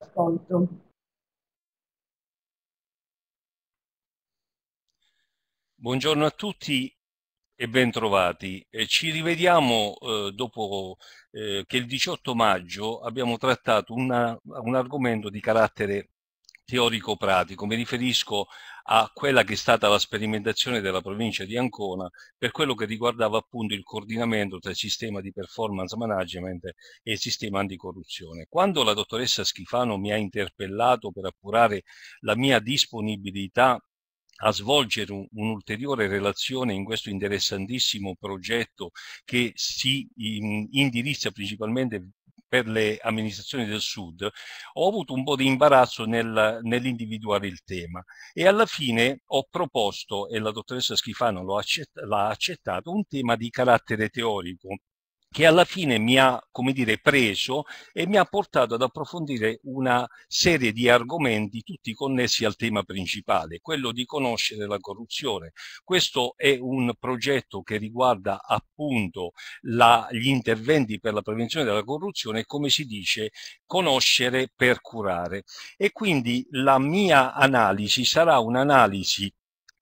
ascolto Buongiorno a tutti e bentrovati. Eh, ci rivediamo eh, dopo eh, che il 18 maggio abbiamo trattato una, un argomento di carattere teorico-pratico, mi riferisco a quella che è stata la sperimentazione della provincia di Ancona per quello che riguardava appunto il coordinamento tra il sistema di performance management e il sistema anticorruzione. Quando la dottoressa Schifano mi ha interpellato per appurare la mia disponibilità a svolgere un'ulteriore relazione in questo interessantissimo progetto che si indirizza principalmente per le amministrazioni del Sud, ho avuto un po' di imbarazzo nel, nell'individuare il tema e alla fine ho proposto, e la dottoressa Schifano l'ha accettato, un tema di carattere teorico che alla fine mi ha, come dire, preso e mi ha portato ad approfondire una serie di argomenti tutti connessi al tema principale, quello di conoscere la corruzione. Questo è un progetto che riguarda appunto la, gli interventi per la prevenzione della corruzione, come si dice, conoscere per curare. E quindi la mia analisi sarà un'analisi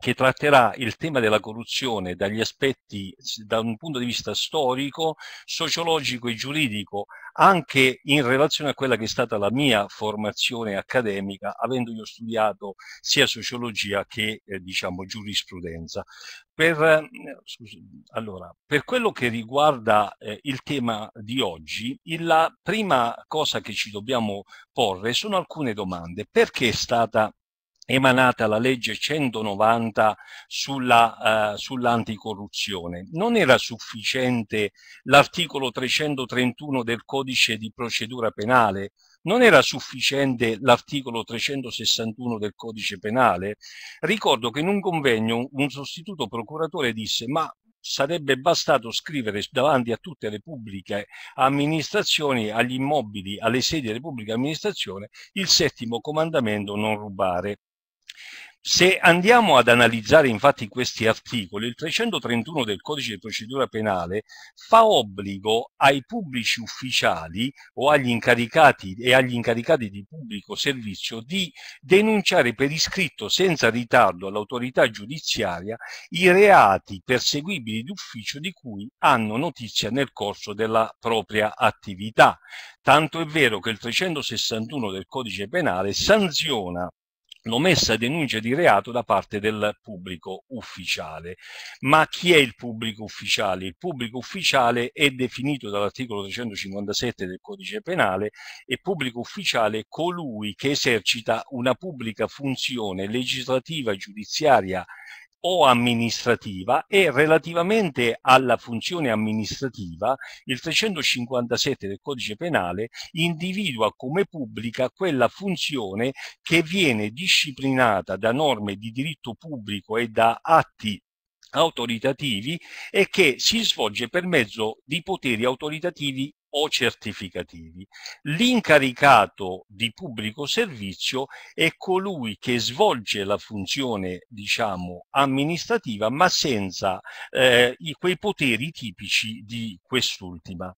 che tratterà il tema della corruzione dagli aspetti, da un punto di vista storico, sociologico e giuridico, anche in relazione a quella che è stata la mia formazione accademica, avendo io studiato sia sociologia che, eh, diciamo, giurisprudenza. Per, eh, scusi, allora, per quello che riguarda eh, il tema di oggi, la prima cosa che ci dobbiamo porre sono alcune domande. Perché è stata emanata la legge 190 sulla, uh, sull'anticorruzione. Non era sufficiente l'articolo 331 del codice di procedura penale, non era sufficiente l'articolo 361 del codice penale? Ricordo che in un convegno un sostituto procuratore disse ma sarebbe bastato scrivere davanti a tutte le pubbliche amministrazioni, agli immobili, alle sedi delle pubbliche amministrazioni, il settimo comandamento non rubare. Se andiamo ad analizzare infatti questi articoli, il 331 del codice di procedura penale fa obbligo ai pubblici ufficiali o agli incaricati e agli incaricati di pubblico servizio di denunciare per iscritto senza ritardo all'autorità giudiziaria i reati perseguibili d'ufficio di cui hanno notizia nel corso della propria attività. Tanto è vero che il 361 del codice penale sanziona l'omessa denuncia di reato da parte del pubblico ufficiale. Ma chi è il pubblico ufficiale? Il pubblico ufficiale è definito dall'articolo 357 del codice penale e pubblico ufficiale è colui che esercita una pubblica funzione legislativa, giudiziaria o amministrativa e relativamente alla funzione amministrativa il 357 del codice penale individua come pubblica quella funzione che viene disciplinata da norme di diritto pubblico e da atti autoritativi e che si svolge per mezzo di poteri autoritativi o certificativi. L'incaricato di pubblico servizio è colui che svolge la funzione, diciamo, amministrativa, ma senza eh, i, quei poteri tipici di quest'ultima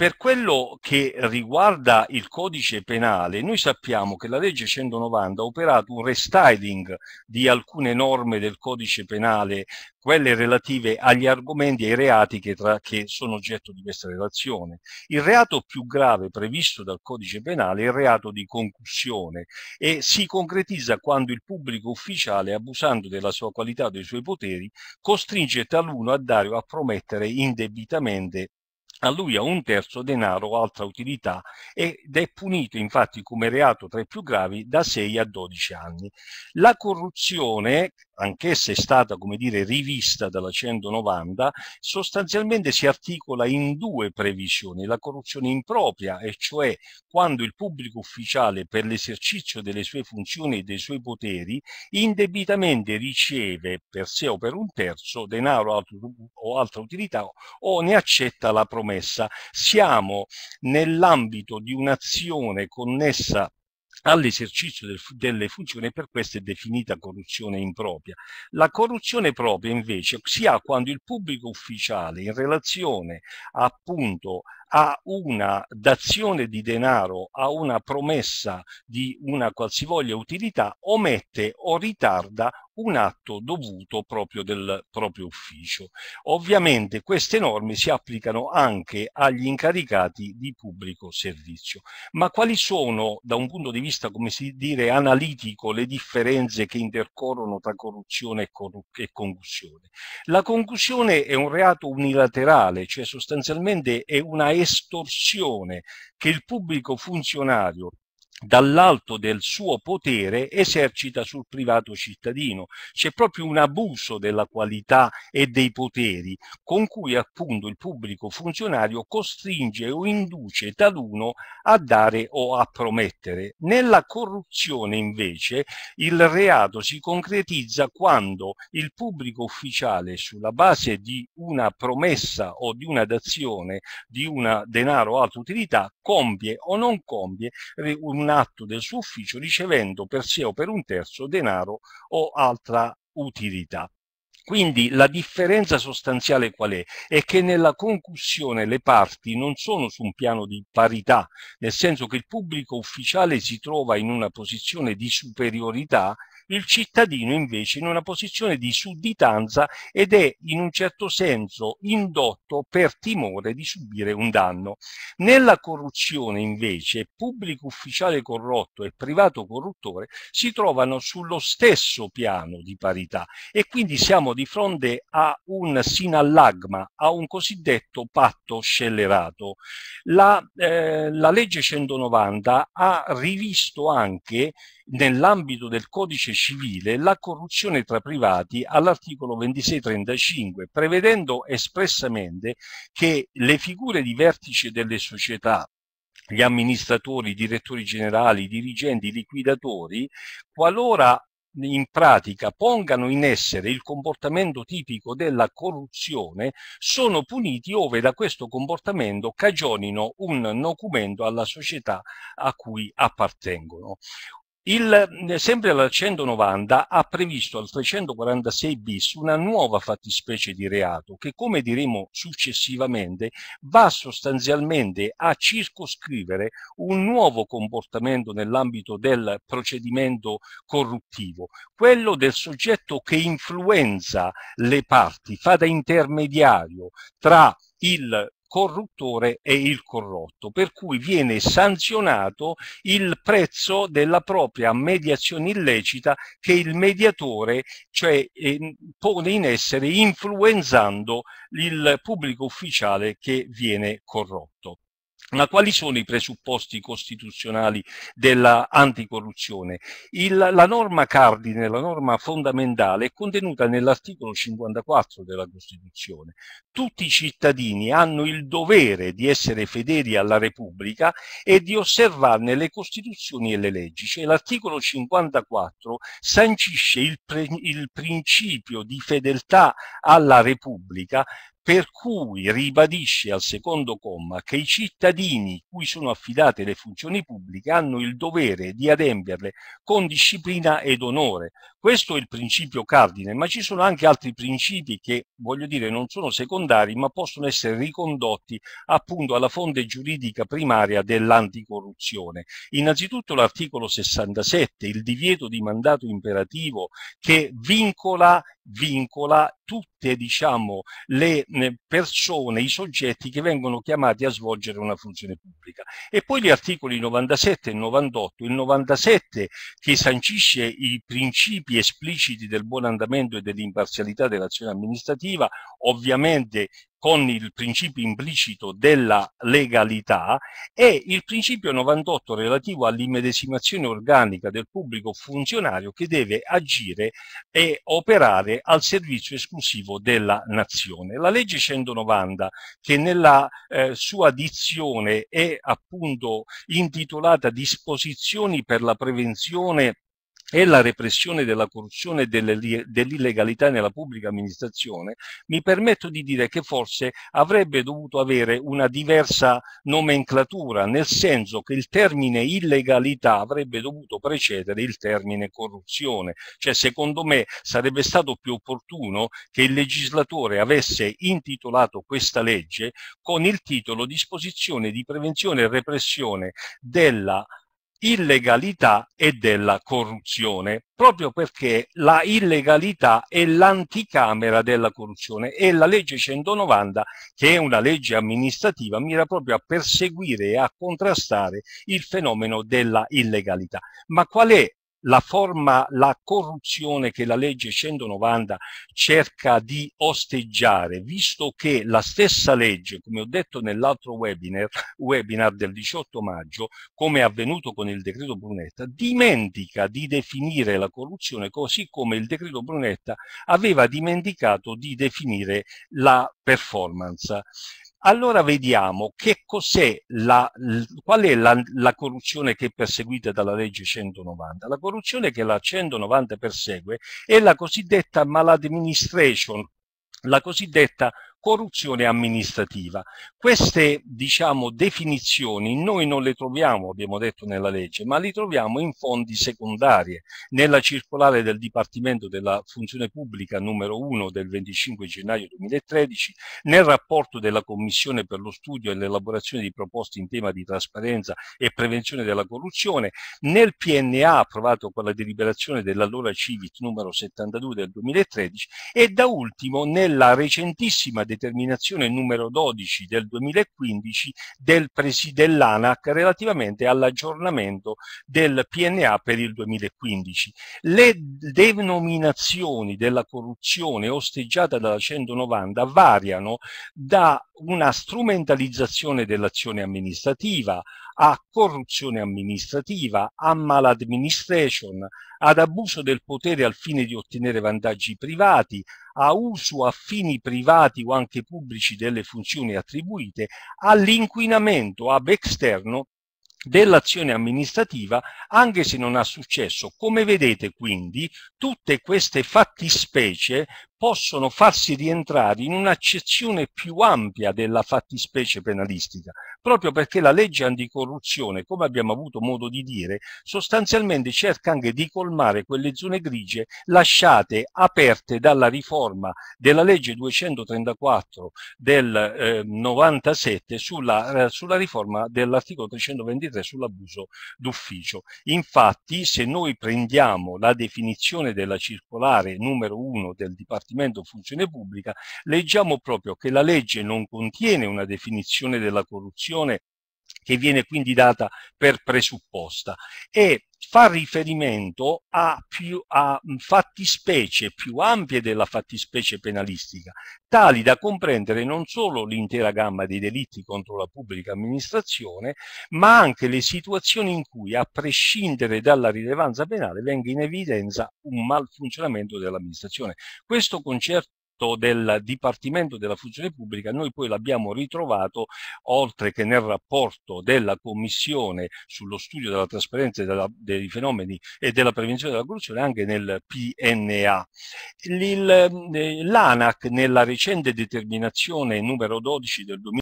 per quello che riguarda il codice penale, noi sappiamo che la legge 190 ha operato un restyling di alcune norme del codice penale, quelle relative agli argomenti e ai reati che, tra, che sono oggetto di questa relazione. Il reato più grave previsto dal codice penale è il reato di concussione e si concretizza quando il pubblico ufficiale, abusando della sua qualità o dei suoi poteri, costringe taluno a dare o a promettere indebitamente a lui a un terzo denaro o altra utilità ed è punito infatti come reato tra i più gravi da 6 a 12 anni. La corruzione, anch'essa è stata come dire rivista dalla 190, sostanzialmente si articola in due previsioni, la corruzione impropria, e cioè quando il pubblico ufficiale per l'esercizio delle sue funzioni e dei suoi poteri indebitamente riceve per sé o per un terzo denaro o altra utilità o ne accetta la promessa promessa, siamo nell'ambito di un'azione connessa all'esercizio del, delle funzioni e per questo è definita corruzione impropria. La corruzione propria invece si ha quando il pubblico ufficiale in relazione appunto a una dazione di denaro, a una promessa di una qualsivoglia utilità, omette o ritarda un atto dovuto proprio del proprio ufficio. Ovviamente queste norme si applicano anche agli incaricati di pubblico servizio. Ma quali sono, da un punto di vista, come si dire, analitico, le differenze che intercorrono tra corruzione e, corru e concussione? La concussione è un reato unilaterale, cioè sostanzialmente è una estorsione che il pubblico funzionario dall'alto del suo potere esercita sul privato cittadino. C'è proprio un abuso della qualità e dei poteri con cui appunto il pubblico funzionario costringe o induce taluno a dare o a promettere. Nella corruzione invece il reato si concretizza quando il pubblico ufficiale sulla base di una promessa o di una dazione di un denaro o altra utilità compie o non compie eh, una atto del suo ufficio ricevendo per sé o per un terzo denaro o altra utilità. Quindi la differenza sostanziale qual è? È che nella concussione le parti non sono su un piano di parità, nel senso che il pubblico ufficiale si trova in una posizione di superiorità il cittadino invece in una posizione di sudditanza ed è in un certo senso indotto per timore di subire un danno. Nella corruzione invece pubblico ufficiale corrotto e privato corruttore si trovano sullo stesso piano di parità e quindi siamo di fronte a un sinallagma, a un cosiddetto patto scellerato. La, eh, la legge 190 ha rivisto anche nell'ambito del codice civile la corruzione tra privati all'articolo 2635, prevedendo espressamente che le figure di vertice delle società, gli amministratori, i direttori generali, i dirigenti, i liquidatori, qualora in pratica pongano in essere il comportamento tipico della corruzione sono puniti ove da questo comportamento cagionino un documento alla società a cui appartengono. Il, eh, sempre la 190 ha previsto al 346 bis una nuova fattispecie di reato che, come diremo successivamente, va sostanzialmente a circoscrivere un nuovo comportamento nell'ambito del procedimento corruttivo, quello del soggetto che influenza le parti, fa da intermediario tra il corruttore e il corrotto, per cui viene sanzionato il prezzo della propria mediazione illecita che il mediatore cioè, eh, pone in essere influenzando il pubblico ufficiale che viene corrotto. Ma quali sono i presupposti costituzionali dell'anticorruzione? La norma cardine, la norma fondamentale, è contenuta nell'articolo 54 della Costituzione. Tutti i cittadini hanno il dovere di essere fedeli alla Repubblica e di osservarne le Costituzioni e le leggi. Cioè, l'articolo 54 sancisce il, il principio di fedeltà alla Repubblica per cui ribadisce al secondo comma che i cittadini cui sono affidate le funzioni pubbliche hanno il dovere di ademperle con disciplina ed onore. Questo è il principio cardine, ma ci sono anche altri principi che, voglio dire, non sono secondari, ma possono essere ricondotti appunto alla fonte giuridica primaria dell'anticorruzione. Innanzitutto l'articolo 67, il divieto di mandato imperativo che vincola vincola tutte diciamo, le persone, i soggetti che vengono chiamati a svolgere una funzione pubblica. E poi gli articoli 97 e 98, il 97 che sancisce i principi espliciti del buon andamento e dell'imparzialità dell'azione amministrativa, ovviamente con il principio implicito della legalità e il principio 98 relativo all'immedesimazione organica del pubblico funzionario che deve agire e operare al servizio esclusivo della nazione. La legge 190 che nella eh, sua dizione è appunto intitolata disposizioni per la prevenzione e la repressione della corruzione e dell'illegalità nella pubblica amministrazione, mi permetto di dire che forse avrebbe dovuto avere una diversa nomenclatura, nel senso che il termine illegalità avrebbe dovuto precedere il termine corruzione. Cioè, secondo me, sarebbe stato più opportuno che il legislatore avesse intitolato questa legge con il titolo Disposizione di prevenzione e repressione della illegalità e della corruzione, proprio perché la illegalità è l'anticamera della corruzione e la legge 190, che è una legge amministrativa, mira proprio a perseguire e a contrastare il fenomeno della illegalità. Ma qual è la forma, la corruzione che la legge 190 cerca di osteggiare, visto che la stessa legge, come ho detto nell'altro webinar, webinar del 18 maggio, come è avvenuto con il decreto Brunetta, dimentica di definire la corruzione così come il decreto Brunetta aveva dimenticato di definire la performance. Allora vediamo che cos'è la, qual è la, la, corruzione che è perseguita dalla legge 190. La corruzione che la 190 persegue è la cosiddetta maladministration, la cosiddetta corruzione amministrativa. Queste diciamo, definizioni noi non le troviamo, abbiamo detto nella legge, ma le troviamo in fondi secondarie, nella circolare del Dipartimento della Funzione Pubblica numero 1 del 25 gennaio 2013, nel rapporto della Commissione per lo studio e l'elaborazione di proposte in tema di trasparenza e prevenzione della corruzione, nel PNA approvato con la deliberazione dell'allora CIVIT numero 72 del 2013 e da ultimo nella recentissima determinazione numero 12 del 2015 del dell'ANAC relativamente all'aggiornamento del PNA per il 2015. Le denominazioni della corruzione osteggiata dalla 190 variano da una strumentalizzazione dell'azione amministrativa a corruzione amministrativa, a maladministration, ad abuso del potere al fine di ottenere vantaggi privati, a uso a fini privati o anche pubblici delle funzioni attribuite, all'inquinamento ab externo dell'azione amministrativa anche se non ha successo. Come vedete quindi tutte queste fattispecie possono farsi rientrare in un'accezione più ampia della fattispecie penalistica, proprio perché la legge anticorruzione, come abbiamo avuto modo di dire, sostanzialmente cerca anche di colmare quelle zone grigie lasciate aperte dalla riforma della legge 234 del eh, 97 sulla, eh, sulla riforma dell'articolo 323 sull'abuso d'ufficio. Infatti, se noi prendiamo la definizione della circolare numero 1 del Dipartimento Dipartimento Funzione Pubblica, leggiamo proprio che la legge non contiene una definizione della corruzione che viene quindi data per presupposta e fa riferimento a, più, a fattispecie più ampie della fattispecie penalistica, tali da comprendere non solo l'intera gamma dei delitti contro la pubblica amministrazione, ma anche le situazioni in cui, a prescindere dalla rilevanza penale, venga in evidenza un malfunzionamento dell'amministrazione. Questo concetto fatto del Dipartimento della Funzione Pubblica, noi poi l'abbiamo ritrovato oltre che nel rapporto della Commissione sullo studio della trasparenza della, dei fenomeni e della prevenzione della corruzione, anche nel PNA. Eh, L'ANAC nella recente determinazione numero 12 del 2000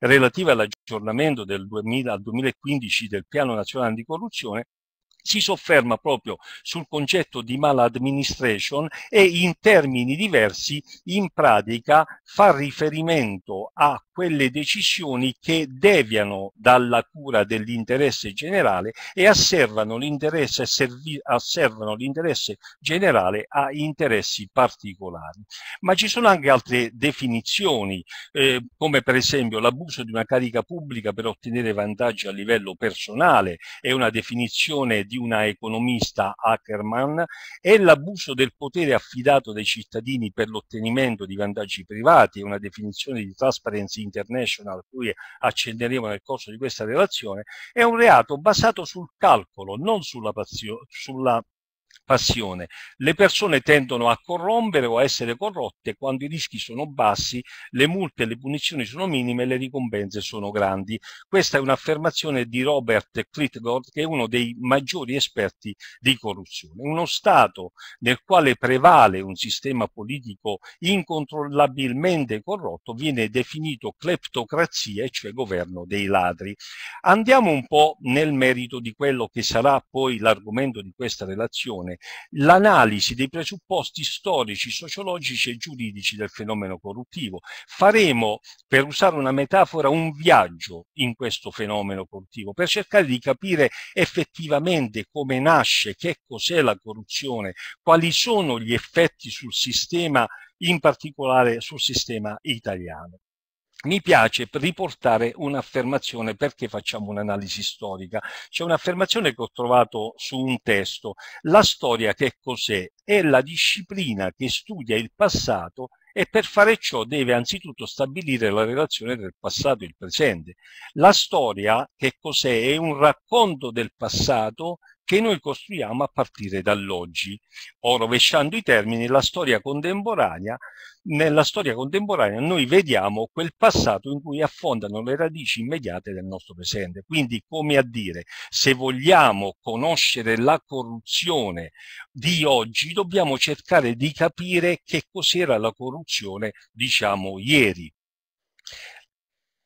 relativa all'aggiornamento del 2000 al 2015 del Piano Nazionale Anticorruzione, si sofferma proprio sul concetto di maladministration e in termini diversi in pratica fa riferimento a quelle decisioni che deviano dalla cura dell'interesse generale e asservano l'interesse, asservano l'interesse generale a interessi particolari. Ma ci sono anche altre definizioni, eh, come per esempio l'abuso di una carica pubblica per ottenere vantaggi a livello personale, è una definizione di una economista Ackerman, e l'abuso del potere affidato dai cittadini per l'ottenimento di vantaggi privati, è una definizione di Transparency International, cui accenderemo nel corso di questa relazione, è un reato basato sul calcolo, non sulla, sulla passione. Le persone tendono a corrompere o a essere corrotte quando i rischi sono bassi, le multe e le punizioni sono minime e le ricompense sono grandi. Questa è un'affermazione di Robert Clitgord, che è uno dei maggiori esperti di corruzione. Uno Stato nel quale prevale un sistema politico incontrollabilmente corrotto viene definito cleptocrazia, cioè governo dei ladri. Andiamo un po' nel merito di quello che sarà poi l'argomento di questa relazione attenzione l'analisi dei presupposti storici, sociologici e giuridici del fenomeno corruttivo. Faremo, per usare una metafora, un viaggio in questo fenomeno corruttivo per cercare di capire effettivamente come nasce, che cos'è la corruzione, quali sono gli effetti sul sistema in particolare sul sistema italiano mi piace riportare un'affermazione perché facciamo un'analisi storica. C'è un'affermazione che ho trovato su un testo. La storia che cos'è? È la disciplina che studia il passato e per fare ciò deve anzitutto stabilire la relazione del passato e il presente. La storia che cos'è? È un racconto del passato che noi costruiamo a partire dall'oggi, o rovesciando i termini, la storia contemporanea, nella storia contemporanea noi vediamo quel passato in cui affondano le radici immediate del nostro presente. Quindi come a dire, se vogliamo conoscere la corruzione di oggi, dobbiamo cercare di capire che cos'era la corruzione, diciamo, ieri.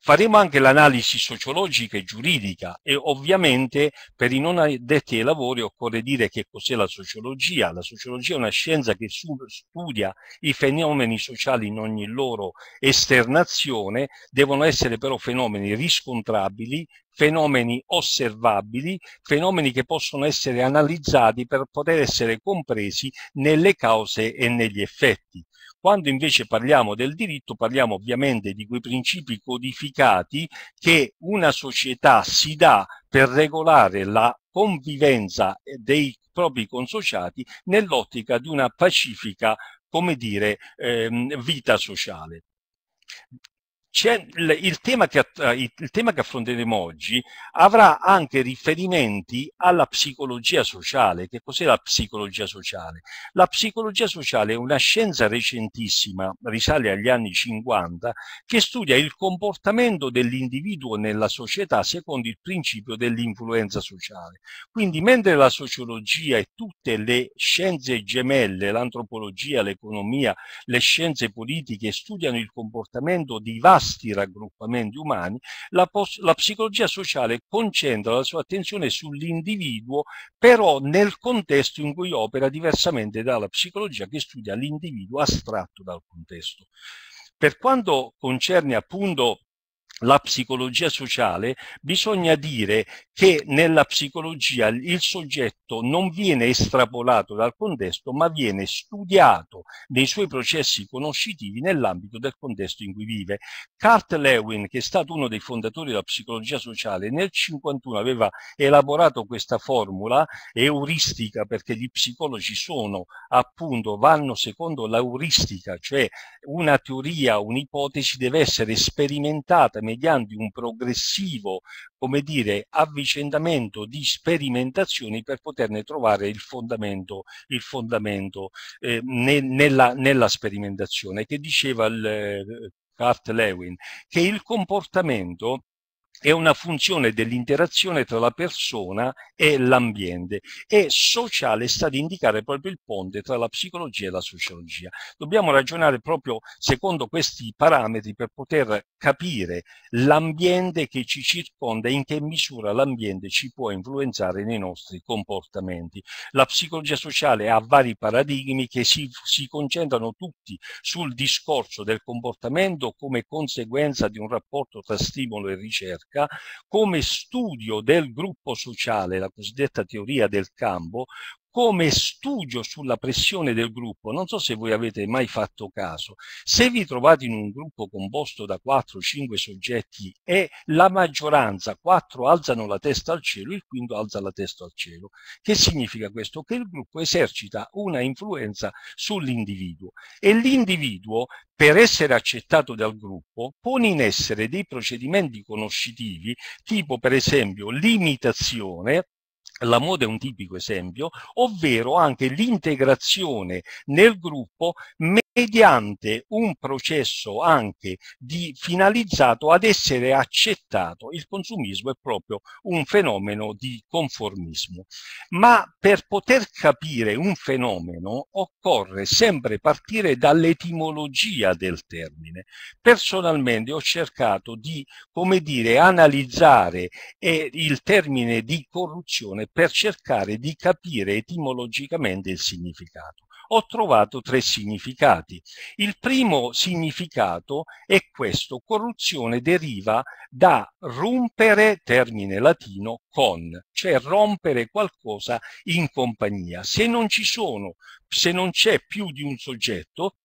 Faremo anche l'analisi sociologica e giuridica e ovviamente per i non addetti ai lavori occorre dire che cos'è la sociologia. La sociologia è una scienza che studia i fenomeni sociali in ogni loro esternazione, devono essere però fenomeni riscontrabili, fenomeni osservabili, fenomeni che possono essere analizzati per poter essere compresi nelle cause e negli effetti. Quando invece parliamo del diritto parliamo ovviamente di quei principi codificati che una società si dà per regolare la convivenza dei propri consociati nell'ottica di una pacifica, come dire, ehm, vita sociale il, il, tema che, eh, il tema che affronteremo oggi avrà anche riferimenti alla psicologia sociale. Che cos'è la psicologia sociale? La psicologia sociale è una scienza recentissima, risale agli anni 50, che studia il comportamento dell'individuo nella società secondo il principio dell'influenza sociale. Quindi mentre la sociologia e tutte le scienze gemelle, l'antropologia, l'economia, le scienze politiche studiano il comportamento di vasti vasti raggruppamenti umani, la, la psicologia sociale concentra la sua attenzione sull'individuo, però nel contesto in cui opera diversamente dalla psicologia che studia l'individuo astratto dal contesto. Per quanto concerne appunto la psicologia sociale, bisogna dire che nella psicologia il soggetto non viene estrapolato dal contesto, ma viene studiato nei suoi processi conoscitivi nell'ambito del contesto in cui vive. Kurt Lewin, che è stato uno dei fondatori della psicologia sociale, nel 1951 aveva elaborato questa formula euristica, perché gli psicologi sono appunto, vanno secondo l'euristica, cioè una teoria, un'ipotesi deve essere sperimentata nei mediante un progressivo, come dire, avvicendamento di sperimentazioni per poterne trovare il fondamento, il fondamento eh, ne, nella, nella, sperimentazione, che diceva il, eh, Lewin, che il comportamento è una funzione dell'interazione tra la persona e l'ambiente e sociale sta ad indicare proprio il ponte tra la psicologia e la sociologia. Dobbiamo ragionare proprio secondo questi parametri per poter capire l'ambiente che ci circonda e in che misura l'ambiente ci può influenzare nei nostri comportamenti. La psicologia sociale ha vari paradigmi che si, si concentrano tutti sul discorso del comportamento come conseguenza di un rapporto tra stimolo e ricerca economica come studio del gruppo sociale, la cosiddetta teoria del campo, come studio sulla pressione del gruppo. Non so se voi avete mai fatto caso. Se vi trovate in un gruppo composto da 4-5 soggetti e la maggioranza, 4 alzano la testa al cielo, il quinto alza la testa al cielo. Che significa questo? Che il gruppo esercita una influenza sull'individuo e l'individuo per essere accettato dal gruppo pone in essere dei procedimenti conoscitivi tipo per esempio l'imitazione la moda è un tipico esempio, ovvero anche l'integrazione nel gruppo mediante un processo anche di, finalizzato ad essere accettato. Il consumismo è proprio un fenomeno di conformismo. Ma per poter capire un fenomeno occorre sempre partire dall'etimologia del termine. Personalmente ho cercato di, come dire, analizzare eh, il termine di corruzione per cercare di capire etimologicamente il significato ho trovato tre significati. Il primo significato è questo, corruzione deriva da rompere, termine latino, con, cioè rompere qualcosa in compagnia. Se non ci sono, se non c'è più di un soggetto,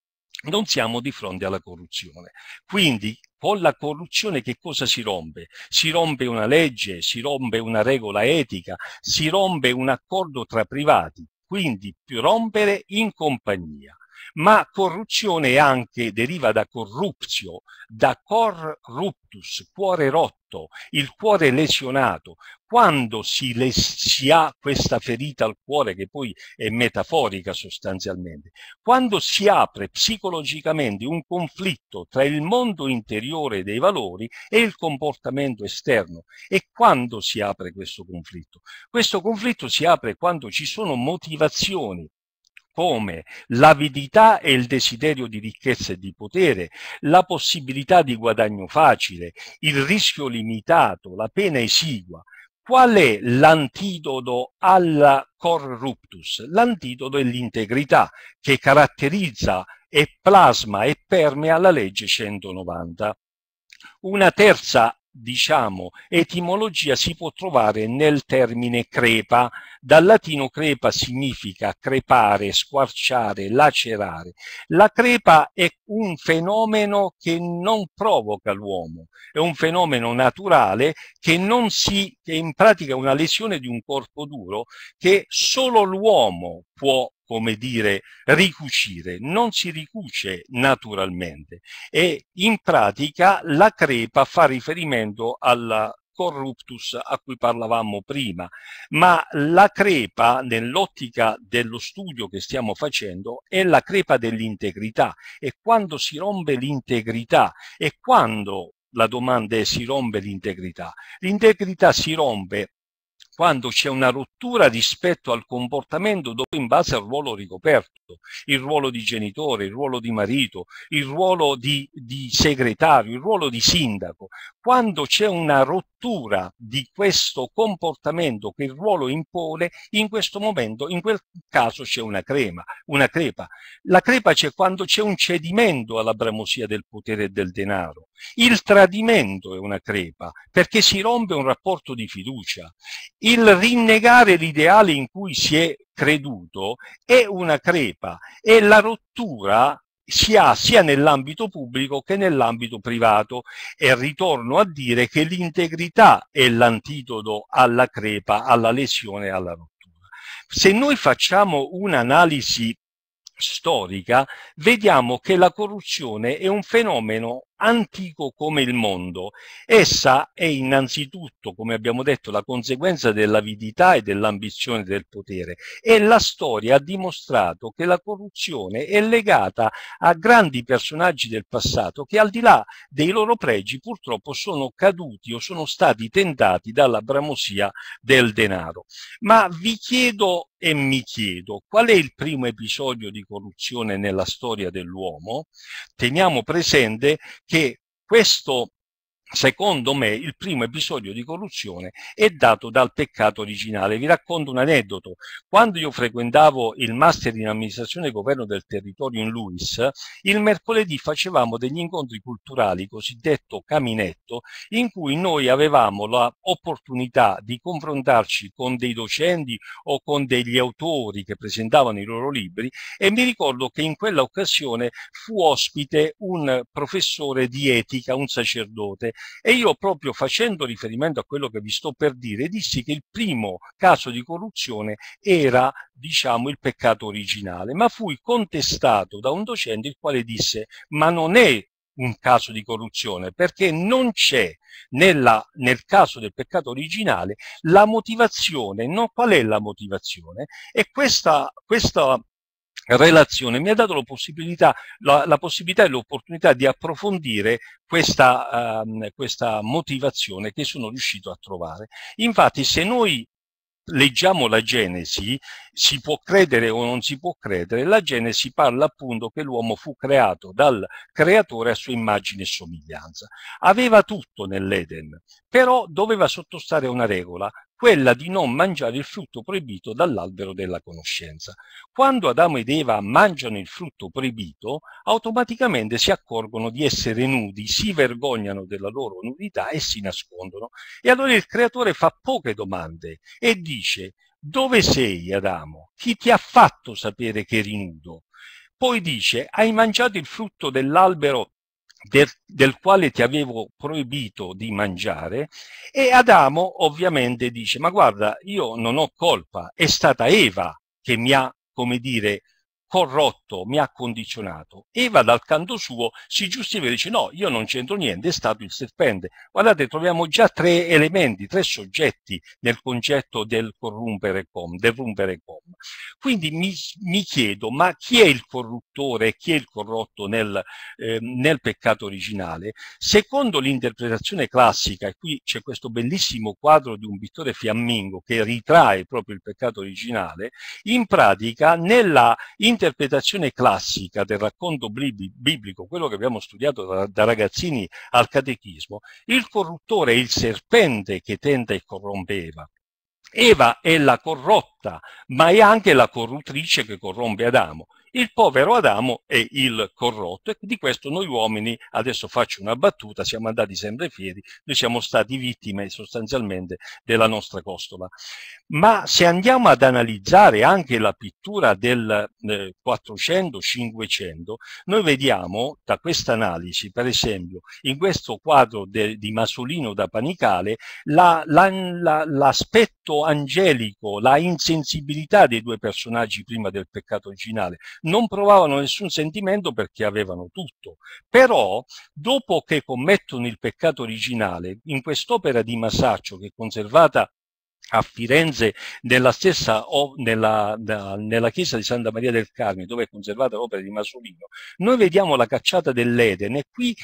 non siamo di fronte alla corruzione. Quindi con la corruzione che cosa si rompe? Si rompe una legge, si rompe una regola etica, si rompe un accordo tra privati quindi più rompere in compagnia ma corruzione anche deriva da corruptio, da corruptus, cuore rotto, il cuore lesionato. Quando si, les si ha questa ferita al cuore, che poi è metaforica sostanzialmente, quando si apre psicologicamente un conflitto tra il mondo interiore dei valori e il comportamento esterno, e quando si apre questo conflitto? Questo conflitto si apre quando ci sono motivazioni come l'avidità e il desiderio di ricchezza e di potere, la possibilità di guadagno facile, il rischio limitato, la pena esigua. Qual è l'antidoto alla corruptus? L'antidoto è l'integrità che caratterizza e plasma e permea la legge 190. Una terza diciamo, etimologia si può trovare nel termine crepa. Dal latino crepa significa crepare, squarciare, lacerare. La crepa è un fenomeno che non provoca l'uomo, è un fenomeno naturale che, non si, che in pratica è una lesione di un corpo duro che solo l'uomo può come dire, ricucire, non si ricuce naturalmente e in pratica la crepa fa riferimento alla corruptus a cui parlavamo prima, ma la crepa nell'ottica dello studio che stiamo facendo è la crepa dell'integrità e quando si rompe l'integrità e quando la domanda è si rompe l'integrità, l'integrità si rompe quando c'è una rottura rispetto al comportamento dopo in base al ruolo ricoperto, il ruolo di genitore, il ruolo di marito, il ruolo di, di segretario, il ruolo di sindaco quando c'è una rottura di questo comportamento che il ruolo impone, in questo momento, in quel caso c'è una crema, una crepa. La crepa c'è quando c'è un cedimento alla bramosia del potere e del denaro. Il tradimento è una crepa, perché si rompe un rapporto di fiducia. Il rinnegare l'ideale in cui si è creduto è una crepa e la rottura si ha sia nell'ambito pubblico che nell'ambito privato e ritorno a dire che l'integrità è l'antidoto alla crepa, alla lesione, alla rottura. Se noi facciamo un'analisi storica, vediamo che la corruzione è un fenomeno antico come il mondo. Essa è innanzitutto, come abbiamo detto, la conseguenza dell'avidità e dell'ambizione del potere e la storia ha dimostrato che la corruzione è legata a grandi personaggi del passato che al di là dei loro pregi purtroppo sono caduti o sono stati tentati dalla bramosia del denaro. Ma vi chiedo e mi chiedo qual è il primo episodio di corruzione nella storia dell'uomo, teniamo presente che questo secondo me il primo episodio di corruzione è dato dal peccato originale. Vi racconto un aneddoto. Quando io frequentavo il master in amministrazione e governo del territorio in Luis, il mercoledì facevamo degli incontri culturali, cosiddetto caminetto, in cui noi avevamo l'opportunità di confrontarci con dei docenti o con degli autori che presentavano i loro libri e mi ricordo che in quella occasione fu ospite un professore di etica, un sacerdote, e io proprio facendo riferimento a quello che vi sto per dire, dissi che il primo caso di corruzione era, diciamo, il peccato originale, ma fui contestato da un docente il quale disse ma non è un caso di corruzione, perché non c'è nel caso del peccato originale la motivazione, no, qual è la motivazione? E questa, questa relazione mi ha dato la possibilità, la, la possibilità e l'opportunità di approfondire questa, uh, questa motivazione che sono riuscito a trovare. Infatti se noi leggiamo la Genesi, si può credere o non si può credere, la Genesi parla appunto che l'uomo fu creato dal creatore a sua immagine e somiglianza. Aveva tutto nell'Eden, però doveva sottostare a una regola, quella di non mangiare il frutto proibito dall'albero della conoscenza. Quando Adamo ed Eva mangiano il frutto proibito, automaticamente si accorgono di essere nudi, si vergognano della loro nudità e si nascondono. E allora il creatore fa poche domande e dice dove sei Adamo? Chi ti ha fatto sapere che eri nudo? Poi dice hai mangiato il frutto dell'albero del, del, quale ti avevo proibito di mangiare e Adamo ovviamente dice ma guarda io non ho colpa, è stata Eva che mi ha, come dire, corrotto, mi ha condizionato. Eva dal canto suo si giustifica e dice no, io non c'entro niente, è stato il serpente. Guardate, troviamo già tre elementi, tre soggetti nel concetto del corrompere com, del rompere com. Quindi mi, mi, chiedo, ma chi è il corruttore e chi è il corrotto nel, eh, nel peccato originale? Secondo l'interpretazione classica, e qui c'è questo bellissimo quadro di un pittore fiammingo che ritrae proprio il peccato originale, in pratica nella in l'interpretazione classica del racconto biblico, quello che abbiamo studiato da, da ragazzini al catechismo, il corruttore è il serpente che tenta e corrompeva. Eva è la corrotta corrotta, ma è anche la corruttrice che corrompe Adamo. Il povero Adamo è il corrotto e di questo noi uomini, adesso faccio una battuta, siamo andati sempre fieri, noi siamo stati vittime sostanzialmente della nostra costola. Ma se andiamo ad analizzare anche la pittura del eh, 400-500, noi vediamo da questa analisi, per esempio, in questo quadro de, di Masolino da Panicale, l'aspetto la, la, la, angelico, la insistenza sensibilità dei due personaggi prima del peccato originale, non provavano nessun sentimento perché avevano tutto. Però, dopo che commettono il peccato originale, in quest'opera di Masaccio, che è conservata a Firenze nella stessa nella, nella, chiesa di Santa Maria del Carmine dove è conservata l'opera di Masolino noi vediamo la cacciata dell'Eden e qui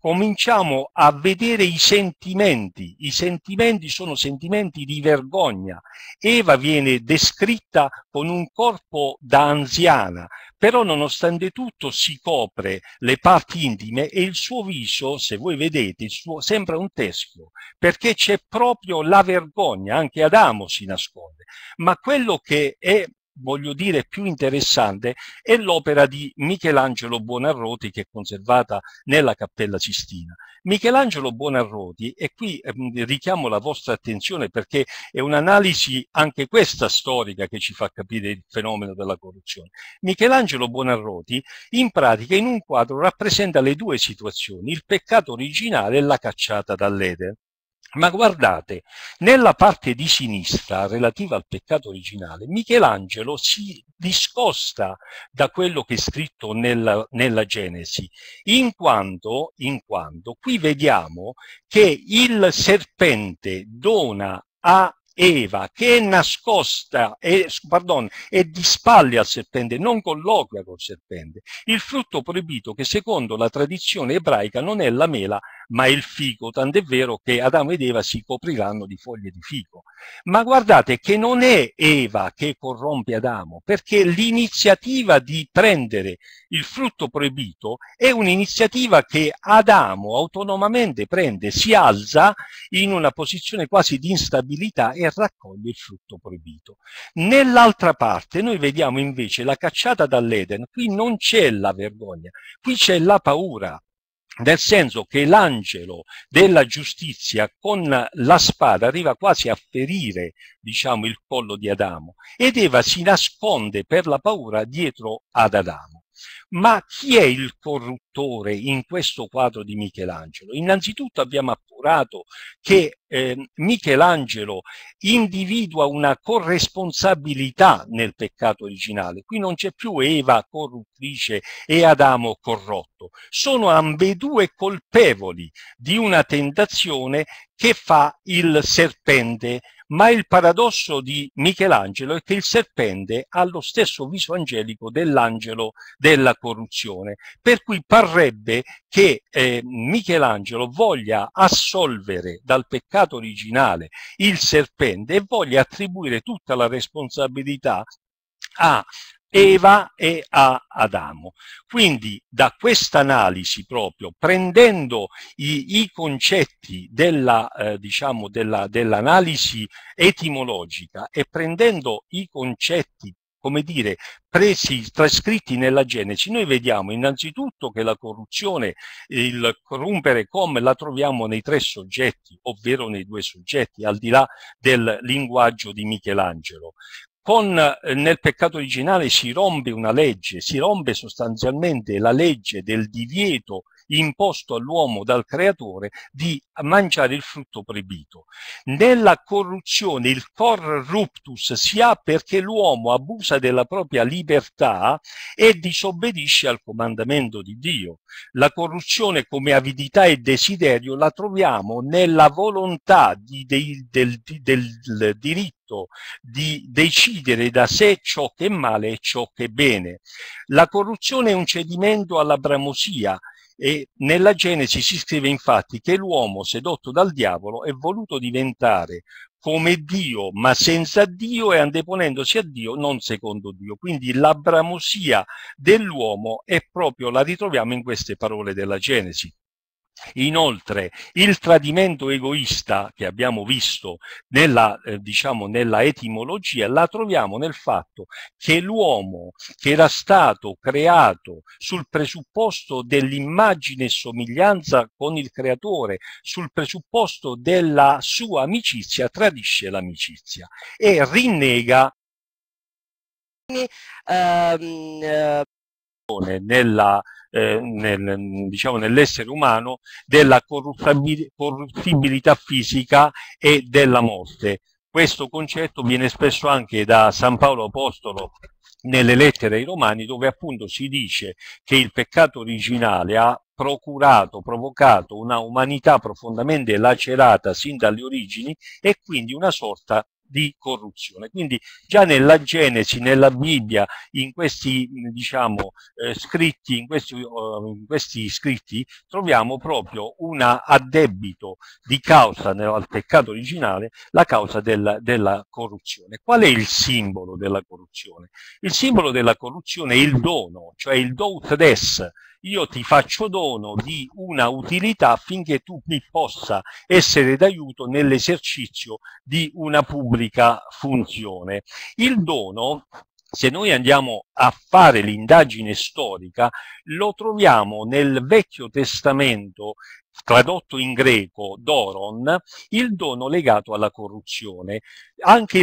cominciamo a vedere i sentimenti. I sentimenti sono sentimenti di vergogna. Eva viene descritta con un corpo da anziana, però nonostante tutto si copre le parti intime e il suo viso, se voi vedete, suo, sembra un teschio, perché c'è proprio la vergogna, anche Adamo si nasconde. Ma quello che è voglio dire, più interessante è l'opera di Michelangelo Buonarroti che è conservata nella Cappella Sistina. Michelangelo Buonarroti, e qui ehm, richiamo la vostra attenzione perché è un'analisi anche questa storica che ci fa capire il fenomeno della corruzione. Michelangelo Buonarroti in pratica in un quadro rappresenta le due situazioni, il peccato originale e la cacciata dall'Eden. Ma guardate, nella parte di sinistra relativa al peccato originale, Michelangelo si discosta da quello che è scritto nella, nella Genesi, in quanto, in quanto qui vediamo che il serpente dona a Eva, che è nascosta, è, pardon, è di spalle al serpente, non colloquia col serpente, il frutto proibito che secondo la tradizione ebraica non è la mela ma il fico, tant'è vero che Adamo ed Eva si copriranno di foglie di fico. Ma guardate che non è Eva che corrompe Adamo, perché l'iniziativa di prendere il frutto proibito è un'iniziativa che Adamo autonomamente prende, si alza in una posizione quasi di instabilità e raccoglie il frutto proibito. Nell'altra parte noi vediamo invece la cacciata dall'Eden, qui non c'è la vergogna, qui c'è la paura, nel senso che l'angelo della giustizia con la spada arriva quasi a ferire diciamo, il collo di Adamo ed Eva si nasconde per la paura dietro ad Adamo. Ma chi è il corruttore? pittore in questo quadro di Michelangelo? Innanzitutto abbiamo appurato che eh, Michelangelo individua una corresponsabilità nel peccato originale. Qui non c'è più Eva corruttrice e Adamo corrotto. Sono ambedue colpevoli di una tentazione che fa il serpente ma il paradosso di Michelangelo è che il serpente ha lo stesso viso angelico dell'angelo della corruzione, per cui parrebbe che eh, Michelangelo voglia assolvere dal peccato originale il serpente e voglia attribuire tutta la responsabilità a Eva e a Adamo. Quindi da quest'analisi proprio, prendendo i, i concetti dell'analisi eh, diciamo, della, dell etimologica e prendendo i concetti come dire, presi, trascritti nella Genesi, noi vediamo innanzitutto che la corruzione, il corrompere come la troviamo nei tre soggetti, ovvero nei due soggetti, al di là del linguaggio di Michelangelo. Con, eh, nel peccato originale si rompe una legge, si rompe sostanzialmente la legge del divieto imposto all'uomo dal creatore di mangiare il frutto proibito. Nella corruzione il corruptus si ha perché l'uomo abusa della propria libertà e disobbedisce al comandamento di Dio. La corruzione come avidità e desiderio la troviamo nella volontà di, del, del, del diritto di decidere da sé ciò che è male e ciò che è bene. La corruzione è un cedimento alla bramosia e nella Genesi si scrive infatti che l'uomo sedotto dal diavolo è voluto diventare come Dio, ma senza Dio e anteponendosi a Dio, non secondo Dio. Quindi la bramosia dell'uomo è proprio, la ritroviamo in queste parole della Genesi. Inoltre, il tradimento egoista che abbiamo visto nella, eh, diciamo, nella etimologia la troviamo nel fatto che l'uomo che era stato creato sul presupposto dell'immagine e somiglianza con il creatore, sul presupposto della sua amicizia, tradisce l'amicizia e rinnega ehm, eh, nella eh, nel, diciamo, nell'essere umano della corruttibilità fisica e della morte. Questo concetto viene espresso anche da San Paolo Apostolo nelle lettere ai Romani dove appunto si dice che il peccato originale ha procurato, provocato una umanità profondamente lacerata sin dalle origini e quindi una sorta di corruzione. Quindi già nella Genesi, nella Bibbia, in questi diciamo, eh, scritti, in questi, uh, in questi, scritti troviamo proprio un addebito di causa al peccato originale, la causa della, della corruzione. Qual è il simbolo della corruzione? Il simbolo della corruzione è il dono, cioè il do des, io ti faccio dono di una utilità affinché tu mi possa essere d'aiuto nell'esercizio di una pubblica funzione. Il dono se noi andiamo a fare l'indagine storica, lo troviamo nel Vecchio Testamento tradotto in greco doron, il dono legato alla corruzione. Anche,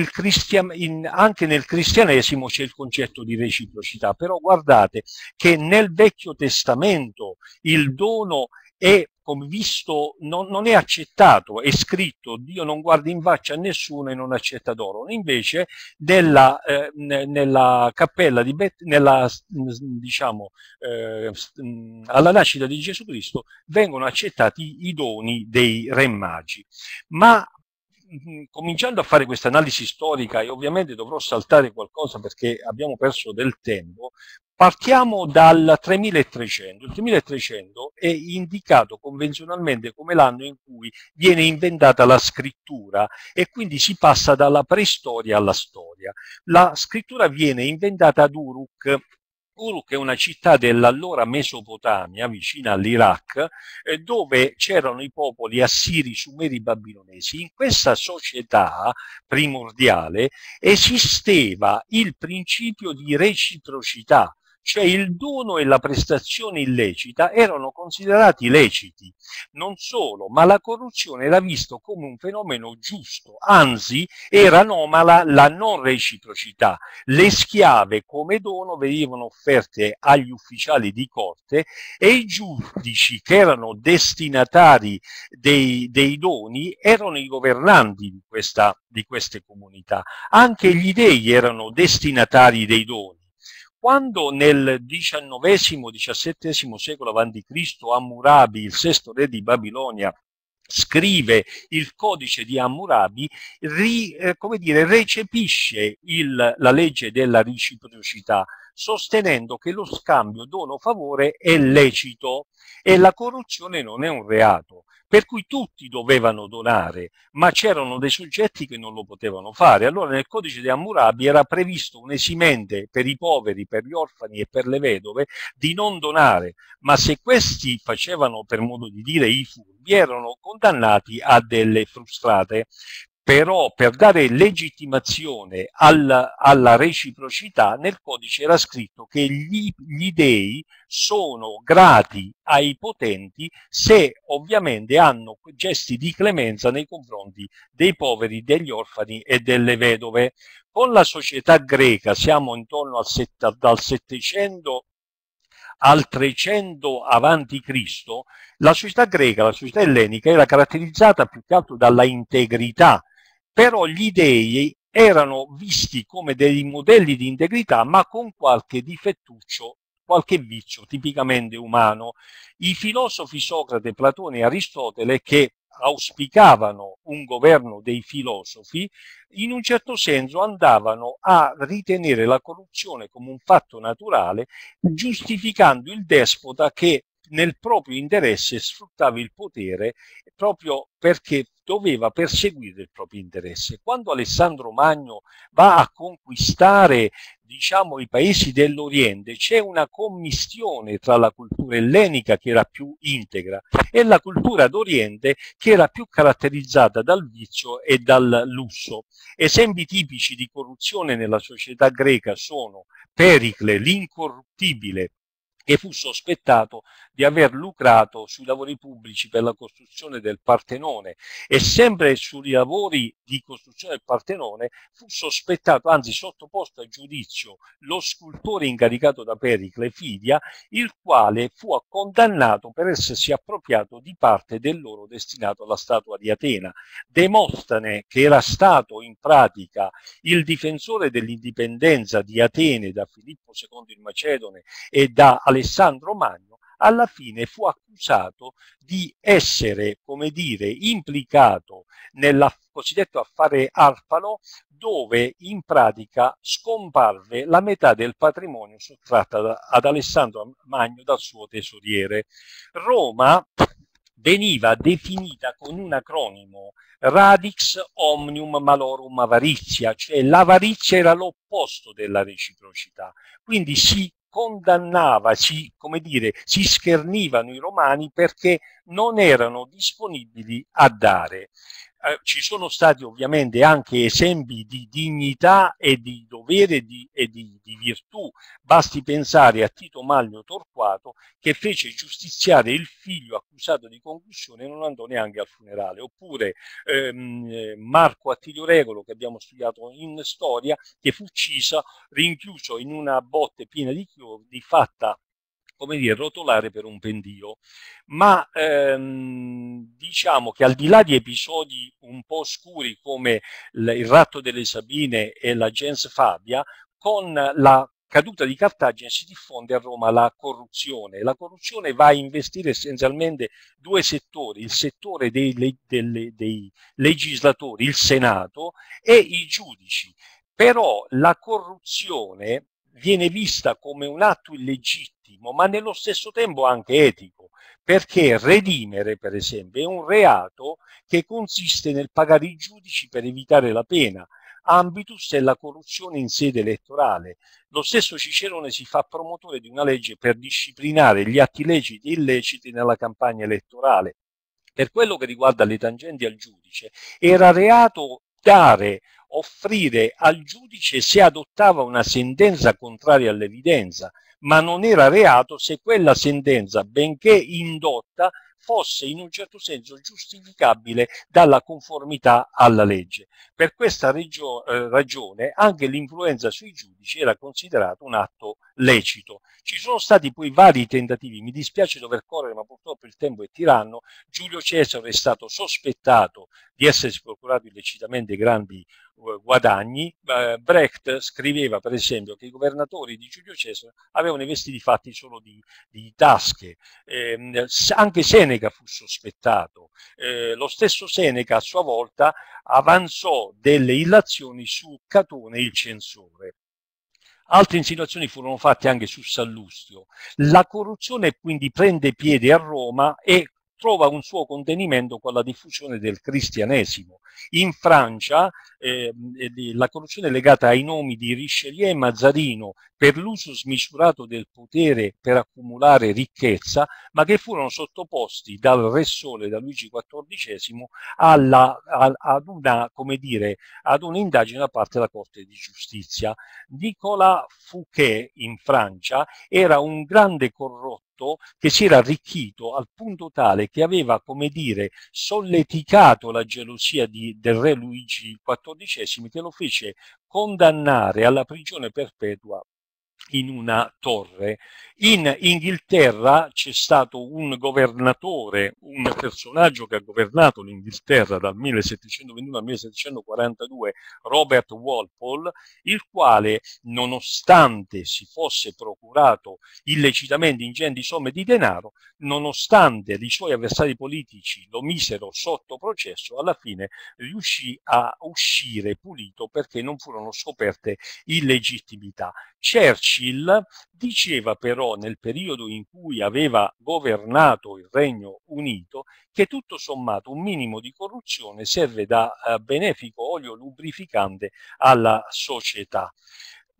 in, anche nel cristianesimo c'è il concetto di reciprocità, però guardate che nel Vecchio Testamento il dono è come ecco, visto, non, non, è accettato, è scritto, Dio non guarda in faccia a nessuno e non accetta d'oro. Invece della, eh, nella cappella di Bet, nella, diciamo, eh, alla nascita di Gesù Cristo vengono accettati i doni dei re magi. Ma cominciando a fare questa analisi storica e ovviamente dovrò saltare qualcosa perché abbiamo perso del tempo, Partiamo dal 3300. Il 3300 è indicato convenzionalmente come l'anno in cui viene inventata la scrittura e quindi si passa dalla preistoria alla storia. La scrittura viene inventata ad Uruk Uruk è una città dell'allora Mesopotamia, vicina all'Iraq, eh, dove c'erano i popoli assiri, sumeri, babilonesi. In questa società primordiale esisteva il principio di reciprocità, cioè il dono e la prestazione illecita erano considerati leciti. Non solo, ma la corruzione era vista come un fenomeno giusto, anzi era anomala la non reciprocità. Le schiave come dono venivano offerte agli ufficiali di corte e i giudici che erano destinatari dei, dei doni erano i governanti di, questa, di queste comunità. Anche gli dei erano destinatari dei doni quando nel XIX-XVII secolo a.C. Hammurabi, il sesto re di Babilonia, scrive il codice di Hammurabi, ri, eh, dire, recepisce il, la legge della reciprocità, sostenendo che lo scambio dono-favore è lecito e la corruzione non è un reato, per cui tutti dovevano donare, ma c'erano dei soggetti che non lo potevano fare. Allora nel codice di Hammurabi era previsto un esimente per i poveri, per gli orfani e per le vedove di non donare, ma se questi facevano per modo di dire i furbi erano condannati a delle frustrate però per dare legittimazione alla, alla reciprocità nel codice era scritto che gli, gli dei sono grati ai potenti se ovviamente hanno gesti di clemenza nei confronti dei poveri, degli orfani e delle vedove. Con la società greca siamo intorno al setta, dal 700 al 300 avanti Cristo, la società greca, la società ellenica era caratterizzata più che altro dalla integrità però gli dei erano visti come dei modelli di integrità ma con qualche difettuccio, qualche vizio tipicamente umano. I filosofi Socrate, Platone e Aristotele che auspicavano un governo dei filosofi, in un certo senso andavano a ritenere la corruzione come un fatto naturale, giustificando il despota che nel proprio interesse sfruttava il potere proprio perché doveva perseguire il proprio interesse. Quando Alessandro Magno va a conquistare diciamo, i paesi dell'Oriente, c'è una commistione tra la cultura ellenica che era più integra e la cultura d'Oriente che era più caratterizzata dal vizio e dal lusso. Esempi tipici di corruzione nella società greca sono Pericle, l'incorruttibile, e fu sospettato di aver lucrato sui lavori pubblici per la costruzione del Partenone e sempre sui lavori di costruzione del Partenone fu sospettato, anzi sottoposto a giudizio, lo scultore incaricato da Pericle Fidia, il quale fu condannato per essersi appropriato di parte dell'oro destinato alla statua di Atena. Demostane che era stato in pratica il difensore dell'indipendenza di Atene da Filippo II il Macedone e da Alessandro Alessandro Magno alla fine fu accusato di essere, come dire, implicato nel cosiddetto affare Arpalo, dove in pratica scomparve la metà del patrimonio sottratta ad Alessandro Magno dal suo tesoriere. Roma veniva definita con un acronimo radix omnium malorum avarizia, cioè l'avarizia era l'opposto della reciprocità, quindi si condannava, ci, come dire, ci schernivano i romani perché non erano disponibili a dare. Eh, ci sono stati ovviamente anche esempi di dignità e di dovere di, e di, di, virtù. Basti pensare a Tito Maglio Torquato che fece giustiziare il figlio accusato di concussione e non andò neanche al funerale. Oppure ehm, Marco Attilio Regolo, che abbiamo studiato in storia, che fu ucciso, rinchiuso in una botte piena di chiodi, fatta come dire, rotolare per un pendio. Ma ehm, diciamo che al di là di episodi un po' scuri come il ratto delle Sabine e la Gens Fabia, con la caduta di Cartagine si diffonde a Roma la corruzione. La corruzione va a investire essenzialmente due settori, il settore dei, dei, dei legislatori, il Senato e i giudici. Però la corruzione viene vista come un atto illegittimo legittimo, ma nello stesso tempo anche etico, perché redimere, per esempio, è un reato che consiste nel pagare i giudici per evitare la pena, ambitus è la corruzione in sede elettorale. Lo stesso Cicerone si fa promotore di una legge per disciplinare gli atti leciti e illeciti nella campagna elettorale. Per quello che riguarda le tangenti al giudice, era reato dare, offrire al giudice se adottava una sentenza contraria all'evidenza, ma non era reato se quella sentenza, benché indotta, fosse in un certo senso giustificabile dalla conformità alla legge. Per questa eh, ragione anche l'influenza sui giudici era considerato un atto lecito. Ci sono stati poi vari tentativi, mi dispiace dover correre ma purtroppo il tempo è tiranno, Giulio Cesare è stato sospettato di essersi procurato illecitamente grandi eh, guadagni, Brecht scriveva per esempio che i governatori di Giulio Cesare avevano i vestiti fatti solo di, di tasche, eh, anche Seneca fu sospettato, eh, lo stesso Seneca a sua volta avanzò delle illazioni su Catone il censore. Altre insinuazioni furono fatte anche su Sallustio. La corruzione quindi prende piede a Roma e trova un suo contenimento con la diffusione del cristianesimo. In Francia eh, la corruzione è legata ai nomi di Richelieu e Mazzarino, per l'uso smisurato del potere per accumulare ricchezza, ma che furono sottoposti dal Re Sole, da Luigi XIV, alla, ad, una, come dire, ad un'indagine da parte della Corte di Giustizia. Nicolas Fouquet in Francia era un grande corrotto che si era arricchito al punto tale che aveva, come dire, solleticato la gelosia di, del re Luigi XIV che lo fece condannare alla prigione perpetua in una torre. In Inghilterra c'è stato un governatore, un personaggio che ha governato l'Inghilterra dal 1721 al 1742, Robert Walpole, il quale, nonostante si fosse procurato illecitamente ingenti somme di denaro, nonostante i suoi avversari politici lo misero sotto processo, alla fine riuscì a uscire pulito perché non furono scoperte illegittimità. Churchill Churchill diceva però nel periodo in cui aveva governato il Regno Unito che tutto sommato un minimo di corruzione serve da eh, benefico olio lubrificante alla società.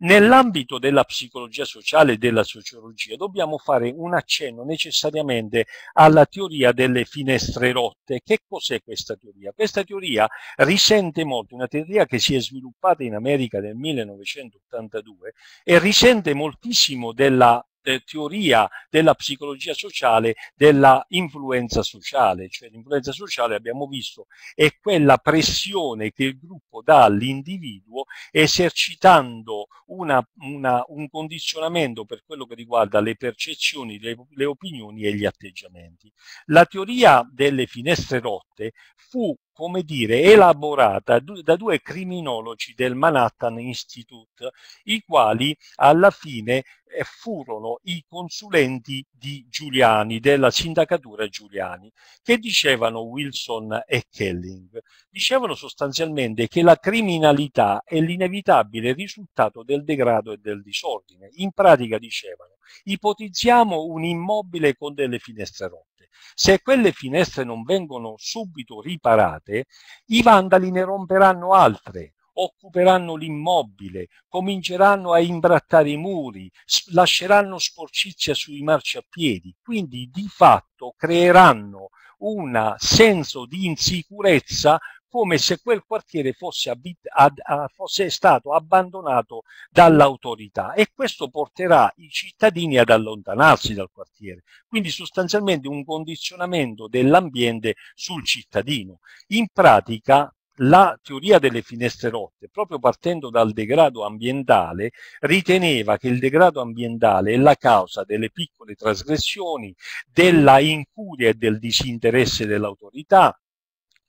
Nell'ambito della psicologia sociale e della sociologia dobbiamo fare un accenno necessariamente alla teoria delle finestre rotte. Che cos'è questa teoria? Questa teoria risente molto, una teoria che si è sviluppata in America nel 1982 e risente moltissimo della eh, teoria della psicologia sociale della influenza sociale, cioè l'influenza sociale abbiamo visto è quella pressione che il gruppo dà all'individuo esercitando una, una, un condizionamento per quello che riguarda le percezioni, le, le opinioni e gli atteggiamenti. La teoria delle finestre rotte fu come dire, elaborata da due criminologi del Manhattan Institute, i quali alla fine eh, furono i consulenti di Giuliani, della sindacatura Giuliani, che dicevano Wilson e Kelling. Dicevano sostanzialmente che la criminalità è l'inevitabile risultato del degrado e del disordine. In pratica dicevano, ipotizziamo un immobile con delle finestre rotte finestre. Se quelle finestre non vengono subito riparate, i vandali ne romperanno altre, occuperanno l'immobile, cominceranno a imbrattare i muri, lasceranno sporcizia sui marciapiedi, quindi di fatto creeranno un senso di insicurezza come se quel quartiere fosse, ad, fosse stato abbandonato dall'autorità e questo porterà i cittadini ad allontanarsi dal quartiere, quindi sostanzialmente un condizionamento dell'ambiente sul cittadino. In pratica la teoria delle finestre rotte, proprio partendo dal degrado ambientale, riteneva che il degrado ambientale è la causa delle piccole trasgressioni, della incuria e del disinteresse dell'autorità,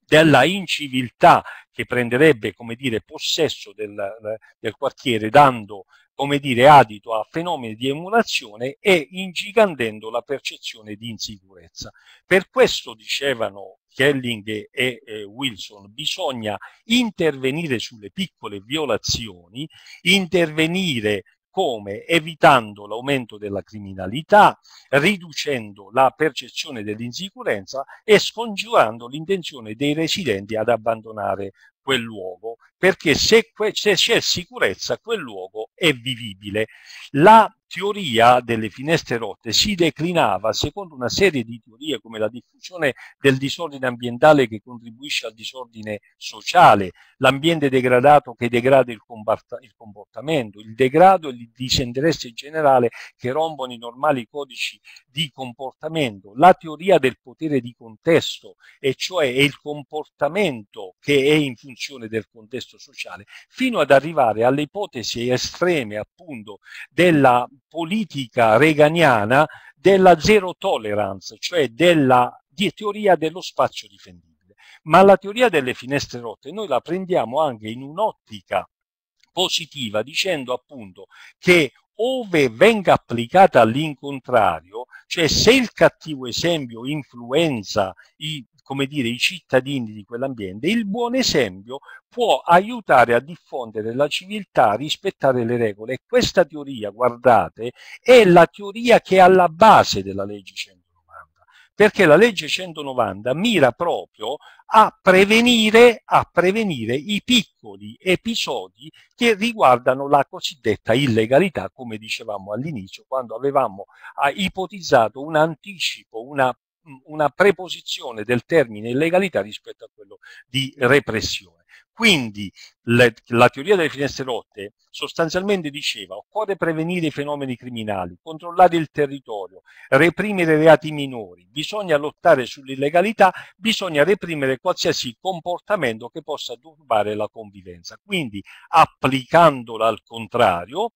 della inciviltà che prenderebbe come dire, possesso del, del quartiere dando come dire, adito a fenomeni di emulazione e ingigantendo la percezione di insicurezza. Per questo dicevano Kelling e eh, Wilson, bisogna intervenire sulle piccole violazioni, intervenire come evitando l'aumento della criminalità, riducendo la percezione dell'insicurezza e scongiurando l'intenzione dei residenti ad abbandonare quel luogo, perché se, se c'è sicurezza quel luogo è vivibile. La teoria delle finestre rotte si declinava secondo una serie di teorie come la diffusione del disordine ambientale che contribuisce al disordine sociale, l'ambiente degradato che degrada il, comportamento, il degrado e il disinteresse generale che rompono i normali codici di comportamento, la teoria del potere di contesto, e cioè è il comportamento che è in funzione funzione del contesto sociale, fino ad arrivare alle ipotesi estreme appunto della politica reganiana della zero tolerance, cioè della di teoria dello spazio difendibile. Ma la teoria delle finestre rotte noi la prendiamo anche in un'ottica positiva dicendo appunto che ove venga applicata all'incontrario, cioè se il cattivo esempio influenza i come dire, i cittadini di quell'ambiente, il buon esempio può aiutare a diffondere la civiltà, a rispettare le regole. E questa teoria, guardate, è la teoria che è alla base della legge 190, perché la legge 190 mira proprio a prevenire, a prevenire i piccoli episodi che riguardano la cosiddetta illegalità, come dicevamo all'inizio, quando avevamo ah, ipotizzato un anticipo, una una preposizione del termine illegalità rispetto a quello di repressione. Quindi le, la teoria delle finestre rotte sostanzialmente diceva occorre prevenire i fenomeni criminali, controllare il territorio, reprimere reati minori, bisogna lottare sull'illegalità, bisogna reprimere qualsiasi comportamento che possa turbare la convivenza. Quindi applicandola al contrario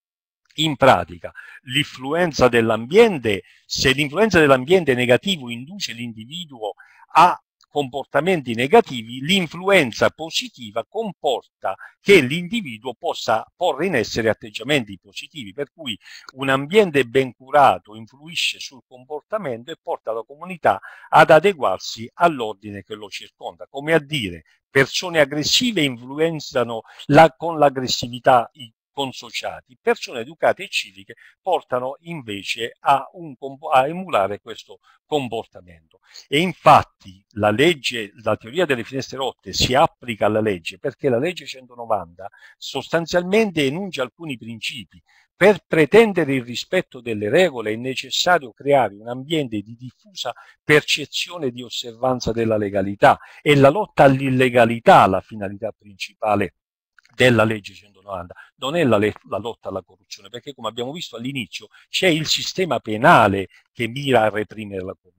in pratica, l'influenza dell'ambiente, se l'influenza dell'ambiente negativo induce l'individuo a comportamenti negativi, l'influenza positiva comporta che l'individuo possa porre in essere atteggiamenti positivi, per cui un ambiente ben curato influisce sul comportamento e porta la comunità ad adeguarsi all'ordine che lo circonda, come a dire persone aggressive influenzano la, con l'aggressività i consociati. Persone educate e civiche portano invece a, un, a, emulare questo comportamento. E infatti la legge, la teoria delle finestre rotte si applica alla legge perché la legge 190 sostanzialmente enuncia alcuni principi. Per pretendere il rispetto delle regole è necessario creare un ambiente di diffusa percezione di osservanza della legalità e la lotta all'illegalità la finalità principale della legge 190, non è la, la, lotta alla corruzione, perché come abbiamo visto all'inizio c'è il sistema penale che mira a reprimere la corruzione.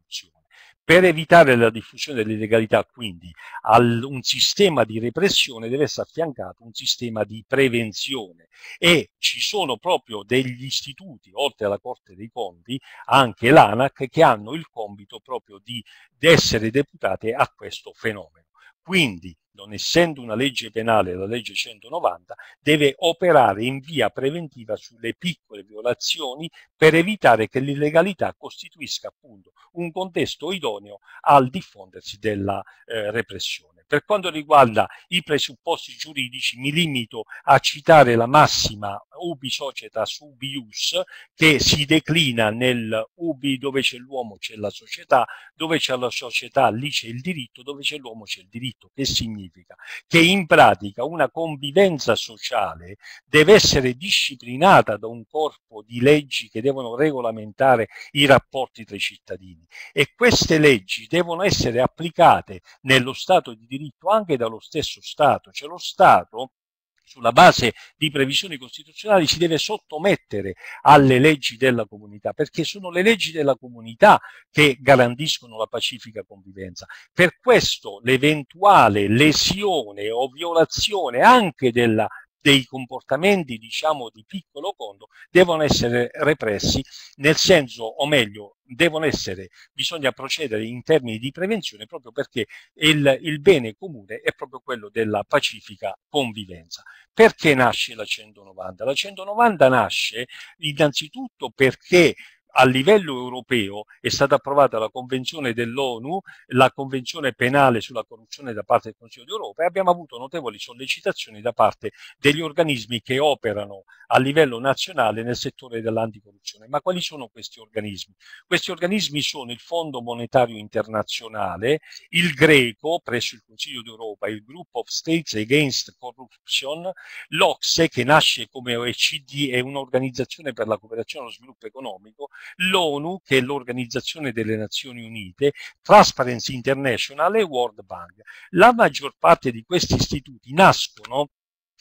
Per evitare la diffusione dell'illegalità, quindi, al, un sistema di repressione deve essere affiancato un sistema di prevenzione e ci sono proprio degli istituti, oltre alla Corte dei Conti, anche l'ANAC, che hanno il compito proprio di, di essere deputate a questo fenomeno. Quindi, non essendo una legge penale la legge 190, deve operare in via preventiva sulle piccole violazioni per evitare che l'illegalità costituisca appunto un contesto idoneo al diffondersi della eh, repressione. Per quanto riguarda i presupposti giuridici mi limito a citare la massima ubi societas ubius che si declina nel ubi dove c'è l'uomo c'è la società, dove c'è la società lì c'è il diritto, dove c'è l'uomo c'è il diritto. Che significa? Che in pratica una convivenza sociale deve essere disciplinata da un corpo di leggi che devono regolamentare i rapporti tra i cittadini e queste leggi devono essere applicate nello stato di diritto diritto anche dallo stesso Stato, cioè lo Stato sulla base di previsioni costituzionali si deve sottomettere alle leggi della comunità, perché sono le leggi della comunità che garantiscono la pacifica convivenza. Per questo l'eventuale lesione o violazione anche della dei comportamenti, diciamo, di piccolo conto, devono essere repressi, nel senso, o meglio, devono essere, bisogna procedere in termini di prevenzione proprio perché il, il bene comune è proprio quello della pacifica convivenza. Perché nasce la 190? La 190 nasce innanzitutto perché a livello europeo è stata approvata la Convenzione dell'ONU, la Convenzione penale sulla corruzione da parte del Consiglio d'Europa e abbiamo avuto notevoli sollecitazioni da parte degli organismi che operano a livello nazionale nel settore dell'anticorruzione. Ma quali sono questi organismi? Questi organismi sono il Fondo Monetario Internazionale, il Greco presso il Consiglio d'Europa, il Group of States Against Corruption, l'Ocse che nasce come OECD, è un'organizzazione per la cooperazione e lo sviluppo economico, l'ONU, che è l'Organizzazione delle Nazioni Unite, Transparency International e World Bank. La maggior parte di questi istituti nascono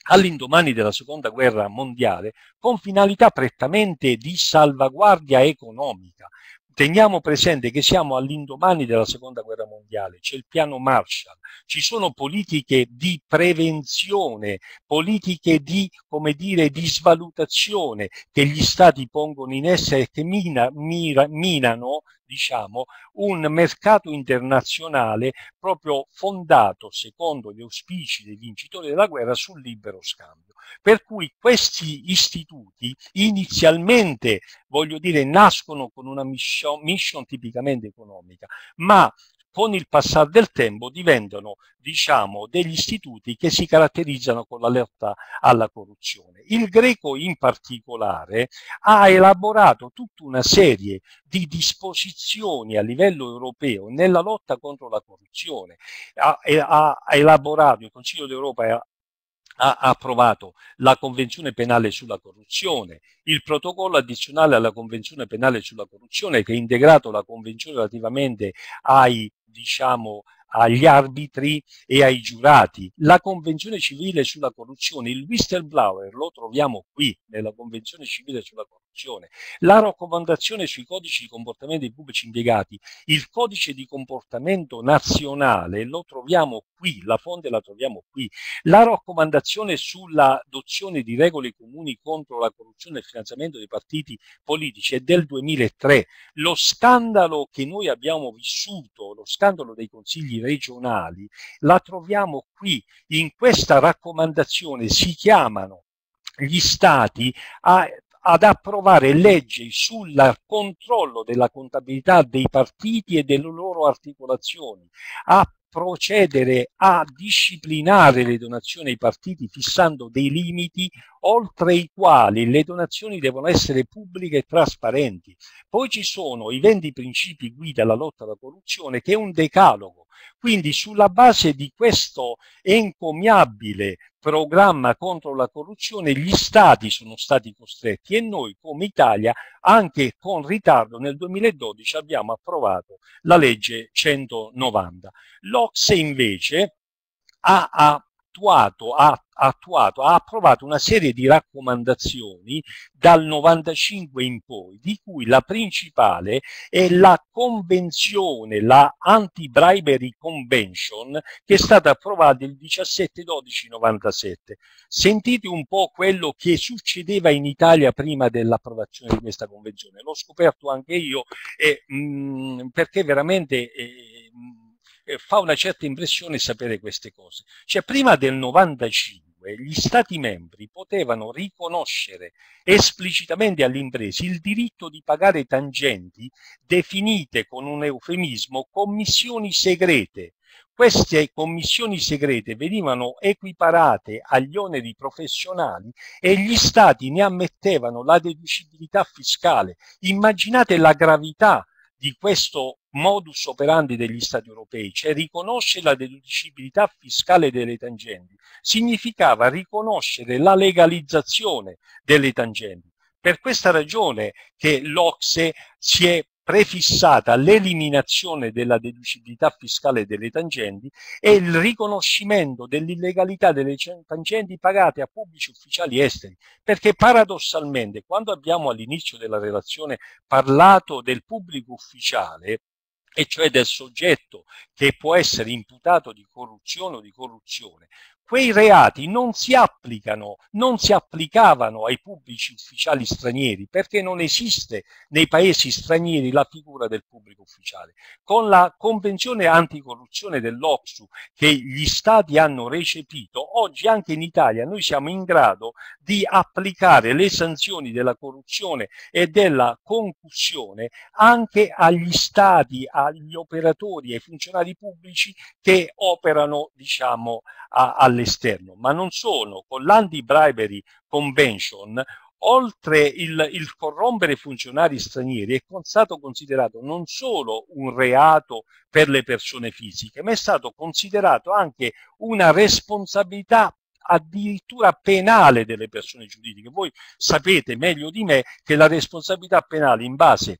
all'indomani della seconda guerra mondiale con finalità prettamente di salvaguardia economica, Teniamo presente che siamo all'indomani della seconda guerra mondiale, c'è il piano Marshall, ci sono politiche di prevenzione, politiche di, come dire, di svalutazione che gli stati pongono in essere e che mina, mira, minano diciamo, un mercato internazionale proprio fondato, secondo gli auspici dei vincitori della guerra, sul libero scambio. Per cui questi istituti inizialmente, voglio dire, nascono con una mission, mission tipicamente economica, ma con il passare del tempo diventano diciamo, degli istituti che si caratterizzano con l'allerta alla corruzione. Il greco in particolare ha elaborato tutta una serie di disposizioni a livello europeo nella lotta contro la corruzione, ha, ha elaborato, il Consiglio d'Europa ha approvato la Convenzione penale sulla corruzione, il protocollo addizionale alla Convenzione penale sulla corruzione che ha integrato la Convenzione relativamente ai, diciamo, agli arbitri e ai giurati, la Convenzione civile sulla corruzione, il whistleblower lo troviamo qui nella Convenzione civile sulla corruzione comunicazione, la raccomandazione sui codici di comportamento dei pubblici impiegati, il codice di comportamento nazionale, lo troviamo qui, la fonte la troviamo qui, la raccomandazione sull'adozione di regole comuni contro la corruzione e il finanziamento dei partiti politici è del 2003, lo scandalo che noi abbiamo vissuto, lo scandalo dei consigli regionali, la troviamo qui, in questa raccomandazione si chiamano gli stati a ad approvare leggi sul controllo della contabilità dei partiti e delle loro articolazioni, a procedere a disciplinare le donazioni ai partiti fissando dei limiti oltre i quali le donazioni devono essere pubbliche e trasparenti. Poi ci sono i 20 principi guida alla lotta alla corruzione, che è un decalogo. Quindi sulla base di questo encomiabile programma contro la corruzione gli stati sono stati costretti e noi come Italia anche con ritardo nel 2012 abbiamo approvato la legge 190. L'Ocse invece ha, ha attuato, ha, attuato, ha approvato una serie di raccomandazioni dal 95 in poi, di cui la principale è la convenzione, la Anti-Bribery Convention, che è stata approvata il 17-12-97. Sentite un po' quello che succedeva in Italia prima dell'approvazione di questa convenzione. L'ho scoperto anche io eh, mh, mm, perché veramente... Eh, eh, fa una certa impressione sapere queste cose. Cioè prima del 95 gli Stati membri potevano riconoscere esplicitamente alle imprese il diritto di pagare tangenti definite con un eufemismo commissioni segrete, queste commissioni segrete venivano equiparate agli oneri professionali e gli stati ne ammettevano la deducibilità fiscale. Immaginate la gravità di questo modus operandi degli Stati europei, cioè riconoscere la deducibilità fiscale delle tangenti, significava riconoscere la legalizzazione delle tangenti. Per questa ragione che l'Ocse si è prefissata l'eliminazione della deducibilità fiscale delle tangenti e il riconoscimento dell'illegalità delle tangenti pagate a pubblici ufficiali esteri, perché paradossalmente quando abbiamo all'inizio della relazione parlato del pubblico ufficiale, e cioè del soggetto che può essere imputato di corruzione o di corruzione, quei reati non si applicano, non si applicavano ai pubblici ufficiali stranieri perché non esiste nei paesi stranieri la figura del pubblico ufficiale. Con la Convenzione anticorruzione dell'Ocsu che gli Stati hanno recepito, oggi anche in Italia noi siamo in grado di applicare le sanzioni della corruzione e della concussione anche agli Stati, agli operatori, ai funzionari pubblici che operano diciamo, a, a all'esterno, ma non sono. Con l'Anti-Bribery Convention, oltre il, il corrompere funzionari stranieri è stato considerato non solo un reato per le persone fisiche, ma è stato considerato anche una responsabilità addirittura penale delle persone giuridiche. Voi sapete meglio di me che la responsabilità penale in base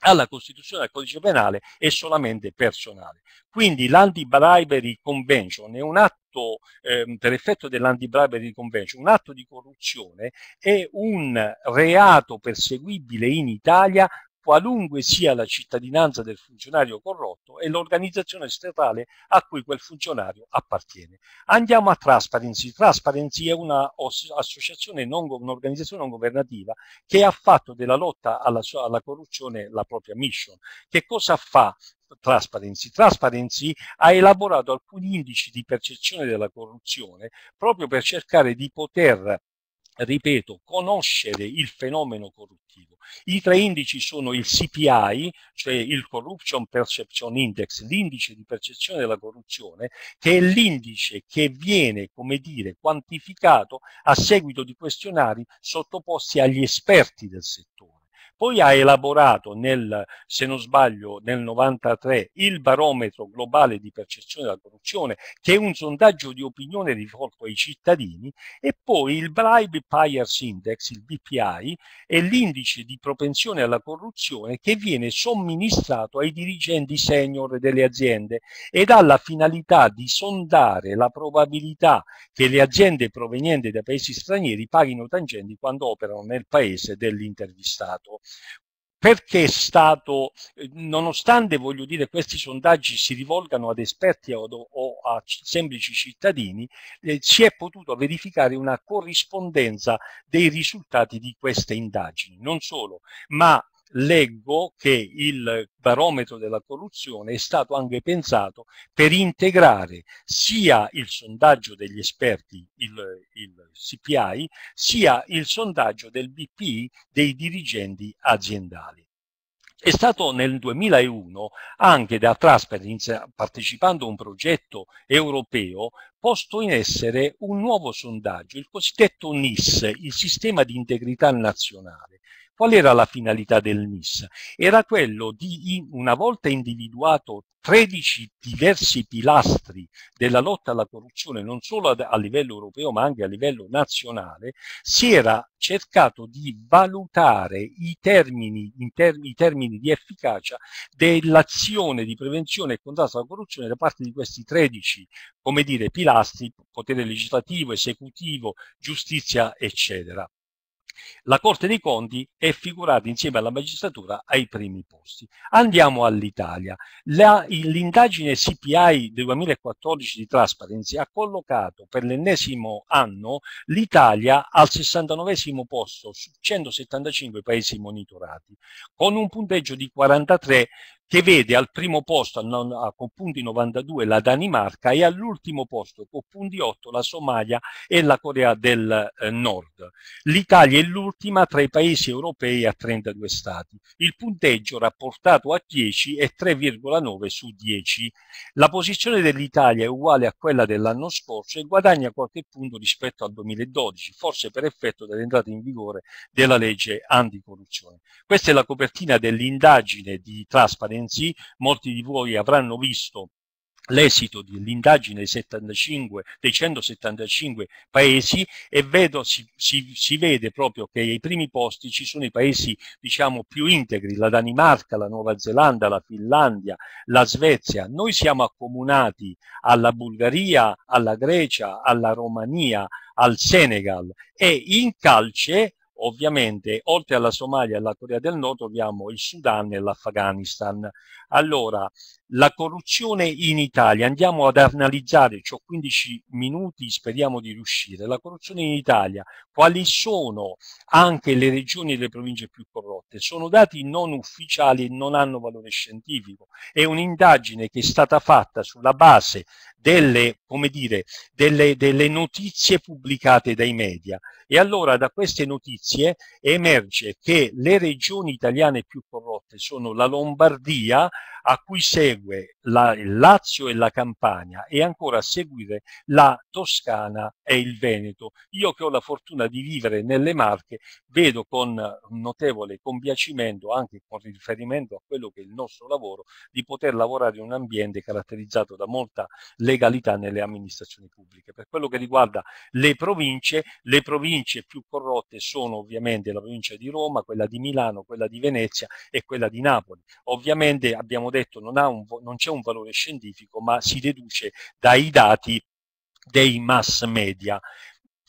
alla Costituzione e al codice penale è solamente personale. Quindi l'anti-bribery convention è un atto, eh, per effetto dell'anti-bribery convention, un atto di corruzione, è un reato perseguibile in Italia qualunque sia la cittadinanza del funzionario corrotto e l'organizzazione statale a cui quel funzionario appartiene. Andiamo a Transparency. Transparency è un'associazione, un'organizzazione non governativa che ha fatto della lotta alla, alla corruzione la propria mission. Che cosa fa? Transparency. Transparency ha elaborato alcuni indici di percezione della corruzione proprio per cercare di poter ripeto, conoscere il fenomeno corruttivo. I tre indici sono il CPI, cioè il Corruption Perception Index, l'indice di percezione della corruzione, che è l'indice che viene, come dire, quantificato a seguito di questionari sottoposti agli esperti del settore poi ha elaborato nel, se non sbaglio, nel 93 il barometro globale di percezione della corruzione, che è un sondaggio di opinione rivolto ai cittadini, e poi il Bribe Buyers Index, il BPI, è l'indice di propensione alla corruzione che viene somministrato ai dirigenti senior delle aziende ed ha la finalità di sondare la probabilità che le aziende provenienti da paesi stranieri paghino tangenti quando operano nel paese dell'intervistato perché è stato, nonostante voglio dire questi sondaggi si rivolgano ad esperti o, o a semplici cittadini, eh, si è potuto verificare una corrispondenza dei risultati di queste indagini. Non solo, ma leggo che il barometro della corruzione è stato anche pensato per integrare sia il sondaggio degli esperti, il, il CPI, sia il sondaggio del BPI dei dirigenti aziendali. È stato nel 2001 anche da Transparency, partecipando a un progetto europeo, posto in essere un nuovo sondaggio, il cosiddetto NIS, il Sistema di Integrità Nazionale, Qual era la finalità del NIS? Era quello di, una volta individuato 13 diversi pilastri della lotta alla corruzione, non solo a livello europeo ma anche a livello nazionale, si era cercato di valutare i termini, i termini di efficacia dell'azione di prevenzione e contrasto alla corruzione da parte di questi 13 come dire, pilastri, potere legislativo, esecutivo, giustizia, eccetera. La Corte dei Conti è figurata insieme alla magistratura ai primi posti. Andiamo all'Italia. l'indagine CPI del 2014 di Transparency ha collocato per l'ennesimo anno l'Italia al 69 posto su 175 paesi monitorati, con un punteggio di 43 che vede al primo posto a, con punti 92 la Danimarca e all'ultimo posto con punti 8 la Somalia e la Corea del eh, Nord. L'Italia è l'ultima tra i paesi europei a 32 stati. Il punteggio rapportato a 10 è 3,9 su 10. La posizione dell'Italia è uguale a quella dell'anno scorso e guadagna qualche punto rispetto al 2012, forse per effetto dell'entrata in vigore della legge anticorruzione. Questa è la copertina dell'indagine di Transparency Renzi, molti di voi avranno visto l'esito dell'indagine dei, dei, 175 paesi e vedo, si, si, si, vede proprio che ai primi posti ci sono i paesi diciamo, più integri, la Danimarca, la Nuova Zelanda, la Finlandia, la Svezia. Noi siamo accomunati alla Bulgaria, alla Grecia, alla Romania, al Senegal e in calce Ovviamente, oltre alla Somalia e alla Corea del Nord, troviamo il Sudan e l'Afghanistan. Allora, la corruzione in Italia, andiamo ad analizzare, ho 15 minuti, speriamo di riuscire, la corruzione in Italia, quali sono anche le regioni e le province più corrotte? Sono dati non ufficiali e non hanno valore scientifico, è un'indagine che è stata fatta sulla base delle, dire, delle, delle notizie pubblicate dai media e allora da queste notizie emerge che le regioni italiane più corrotte sono la Lombardia, a cui segue segue la, il Lazio e la Campania e ancora a seguire la Toscana e il Veneto. Io che ho la fortuna di vivere nelle Marche vedo con notevole compiacimento, anche con riferimento a quello che è il nostro lavoro, di poter lavorare in un ambiente caratterizzato da molta legalità nelle amministrazioni pubbliche. Per quello che riguarda le province, le province più corrotte sono ovviamente la provincia di Roma, quella di Milano, quella di Venezia e quella di Napoli. Ovviamente abbiamo detto non ha un non c'è un valore scientifico, ma si deduce dai dati dei mass media.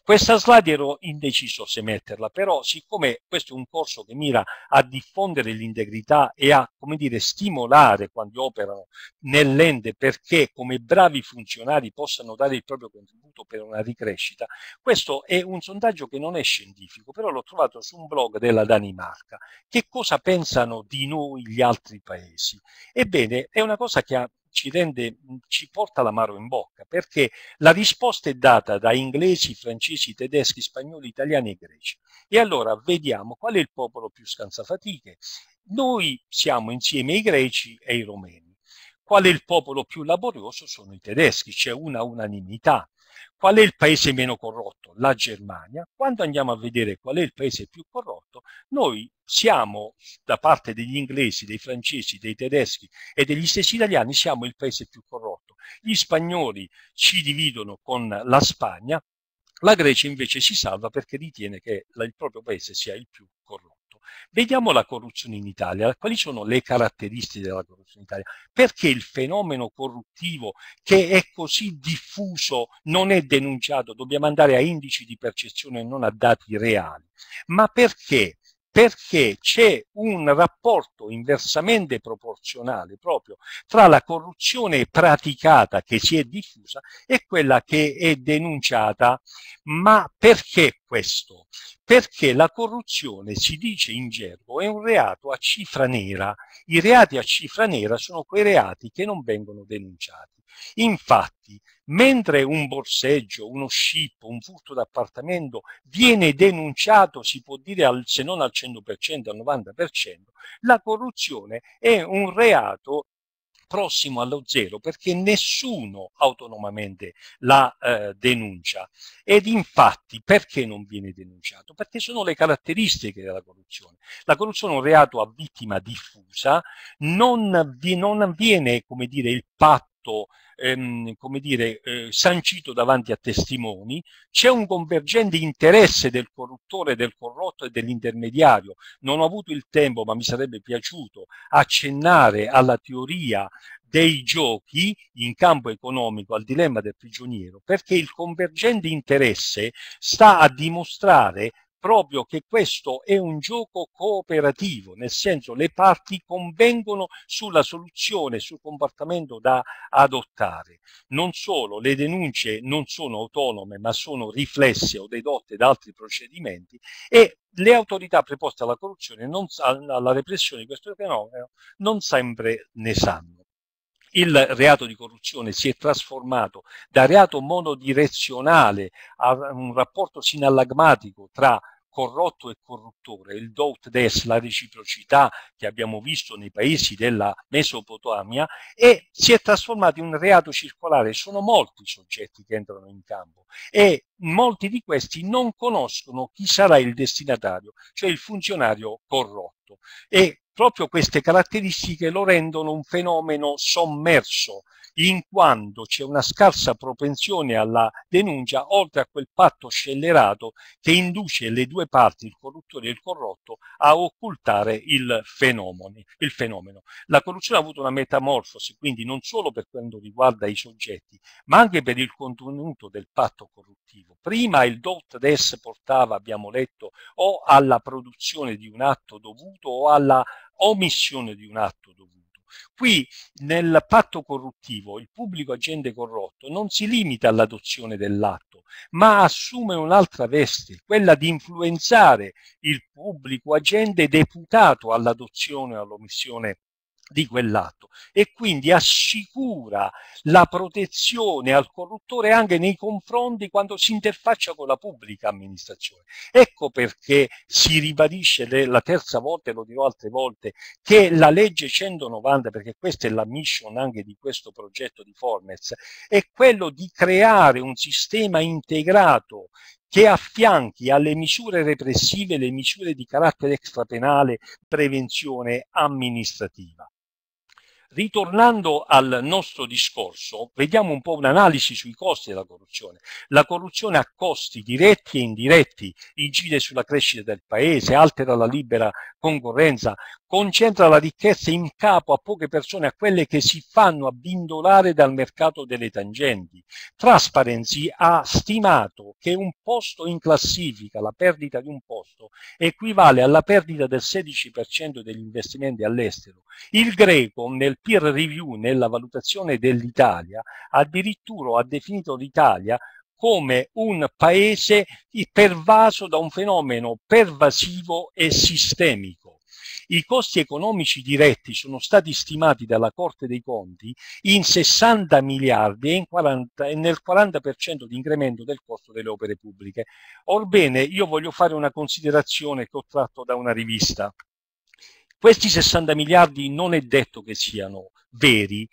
Questa slide ero indeciso se metterla, però siccome questo è un corso che mira a diffondere l'integrità e a come dire, stimolare quando operano nell'ente perché come bravi funzionari possano dare il proprio contributo per una ricrescita, questo è un sondaggio che non è scientifico, però l'ho trovato su un blog della Danimarca. Che cosa pensano di noi gli altri paesi? Ebbene, è una cosa che ha ci, rende, ci porta l'amaro in bocca, perché la risposta è data da inglesi, francesi, tedeschi, spagnoli, italiani e greci. E allora vediamo qual è il popolo più scansafatiche. Noi siamo insieme ai greci e ai romeni. Qual è il popolo più laborioso? Sono i tedeschi, c'è una unanimità qual è il paese meno corrotto? La Germania. Quando andiamo a vedere qual è il paese più corrotto, noi siamo, da parte degli inglesi, dei francesi, dei tedeschi e degli stessi italiani, siamo il paese più corrotto. Gli spagnoli ci dividono con la Spagna, la Grecia invece si salva perché ritiene che il proprio paese sia il più corrotto. Vediamo la corruzione in Italia, quali sono le caratteristiche della corruzione in Italia, perché il fenomeno corruttivo che è così diffuso non è denunciato, dobbiamo andare a indici di percezione e non a dati reali, ma perché perché c'è un rapporto inversamente proporzionale proprio tra la corruzione praticata che si è diffusa e quella che è denunciata. Ma perché questo? Perché la corruzione, si dice in gergo, è un reato a cifra nera. I reati a cifra nera sono quei reati che non vengono denunciati. Infatti, mentre un borseggio, uno scippo, un furto d'appartamento viene denunciato, si può dire al, se non al 100%, al 90%, la corruzione è un reato prossimo allo zero perché nessuno autonomamente la eh, denuncia. Ed infatti perché non viene denunciato? Perché sono le caratteristiche della corruzione. La corruzione è un reato a vittima diffusa, non, vi, non avviene come dire, il patto molto, ehm, come dire, eh, sancito davanti a testimoni, c'è un convergente interesse del corruttore, del corrotto e dell'intermediario. Non ho avuto il tempo, ma mi sarebbe piaciuto accennare alla teoria dei giochi in campo economico al dilemma del prigioniero, perché il convergente interesse sta a dimostrare proprio che questo è un gioco cooperativo, nel senso le parti convengono sulla soluzione, sul comportamento da adottare. Non solo, le denunce non sono autonome, ma sono riflesse o dedotte da altri procedimenti e le autorità preposte alla corruzione, non, alla repressione di questo fenomeno, non sempre ne sanno il reato di corruzione si è trasformato da reato monodirezionale a un rapporto sinallagmatico tra corrotto e corruttore, il dout des, la reciprocità che abbiamo visto nei paesi della Mesopotamia e si è trasformato in un reato circolare, sono molti i soggetti che entrano in campo e molti di questi non conoscono chi sarà il destinatario, cioè il funzionario corrotto e proprio queste caratteristiche lo rendono un fenomeno sommerso, in quanto c'è una scarsa propensione alla denuncia, oltre a quel patto scellerato che induce le due parti, il corruttore e il corrotto, a occultare il fenomeno. Il fenomeno. La corruzione ha avuto una metamorfosi, quindi non solo per quanto riguarda i soggetti, ma anche per il contenuto del patto corruttivo. Prima il dot des portava, abbiamo letto, o alla produzione di un atto dovuto o alla omissione di un atto dovuto. Qui nel patto corruttivo il pubblico agente corrotto non si limita all'adozione dell'atto, ma assume un'altra veste, quella di influenzare il pubblico agente deputato all'adozione o all'omissione di quell'atto e quindi assicura la protezione al corruttore anche nei confronti quando si interfaccia con la pubblica amministrazione. Ecco perché si ribadisce la terza volta, e lo dirò altre volte, che la legge 190, perché questa è la mission anche di questo progetto di Formez, è quello di creare un sistema integrato che affianchi alle misure repressive le misure di carattere extrapenale prevenzione amministrativa. Ritornando al nostro discorso, vediamo un po' un'analisi sui costi della corruzione. La corruzione ha costi diretti e indiretti, incide sulla crescita del paese, altera la libera concorrenza, concentra la ricchezza in capo a poche persone, a quelle che si fanno abbindolare dal mercato delle tangenti. Transparency ha stimato che un posto in classifica, la perdita di un posto, equivale alla perdita del 16% degli investimenti all'estero. Il greco nel peer review nella valutazione dell'Italia addirittura ha definito l'Italia come un paese pervaso da un fenomeno pervasivo e sistemico. I costi economici diretti sono stati stimati dalla Corte dei Conti in 60 miliardi e, 40, e nel 40% di incremento del costo delle opere pubbliche. Orbene, io voglio fare una considerazione che ho tratto da una rivista. Questi 60 miliardi non è detto che siano veri,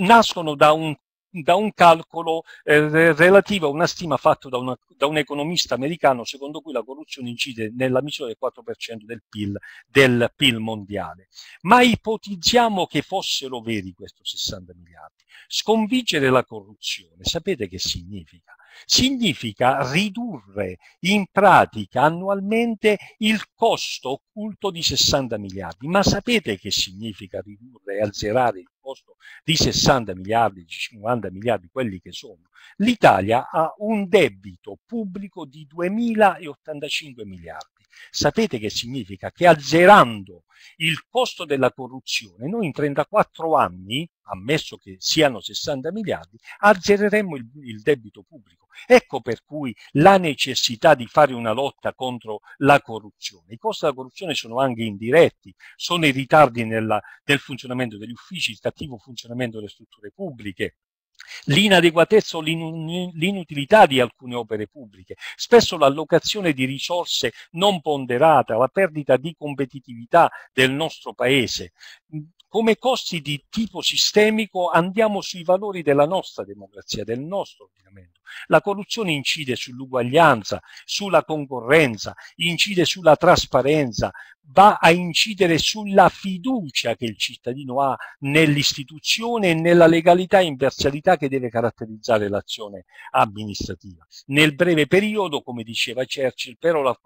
nascono da un, da un calcolo eh, relativo a una stima fatta da, una, da, un economista americano secondo cui la corruzione incide nella misura del 4% del PIL, del PIL mondiale. Ma ipotizziamo che fossero veri questi 60 miliardi. Sconvincere la corruzione, sapete che significa? significa ridurre in pratica annualmente il costo occulto di 60 miliardi. Ma sapete che significa ridurre e azzerare il costo di 60 miliardi, di 50 miliardi, quelli che sono? L'Italia ha un debito pubblico di 2.085 miliardi. Sapete che significa? Che azzerando il costo della corruzione, noi in 34 anni, ammesso che siano 60 miliardi, azzereremmo il, il, debito pubblico. Ecco per cui la necessità di fare una lotta contro la corruzione. I costi della corruzione sono anche indiretti, sono i ritardi nella, nel funzionamento degli uffici, il cattivo funzionamento delle strutture pubbliche, l'inadeguatezza o l'inutilità di alcune opere pubbliche, spesso l'allocazione di risorse non ponderata, la perdita di competitività del nostro Paese. Come costi di tipo sistemico andiamo sui valori della nostra democrazia, del nostro ordinamento. La corruzione incide sull'uguaglianza, sulla concorrenza, incide sulla trasparenza, va a incidere sulla fiducia che il cittadino ha nell'istituzione e nella legalità e imparzialità che deve caratterizzare l'azione amministrativa. Nel breve periodo, come diceva Churchill, però la,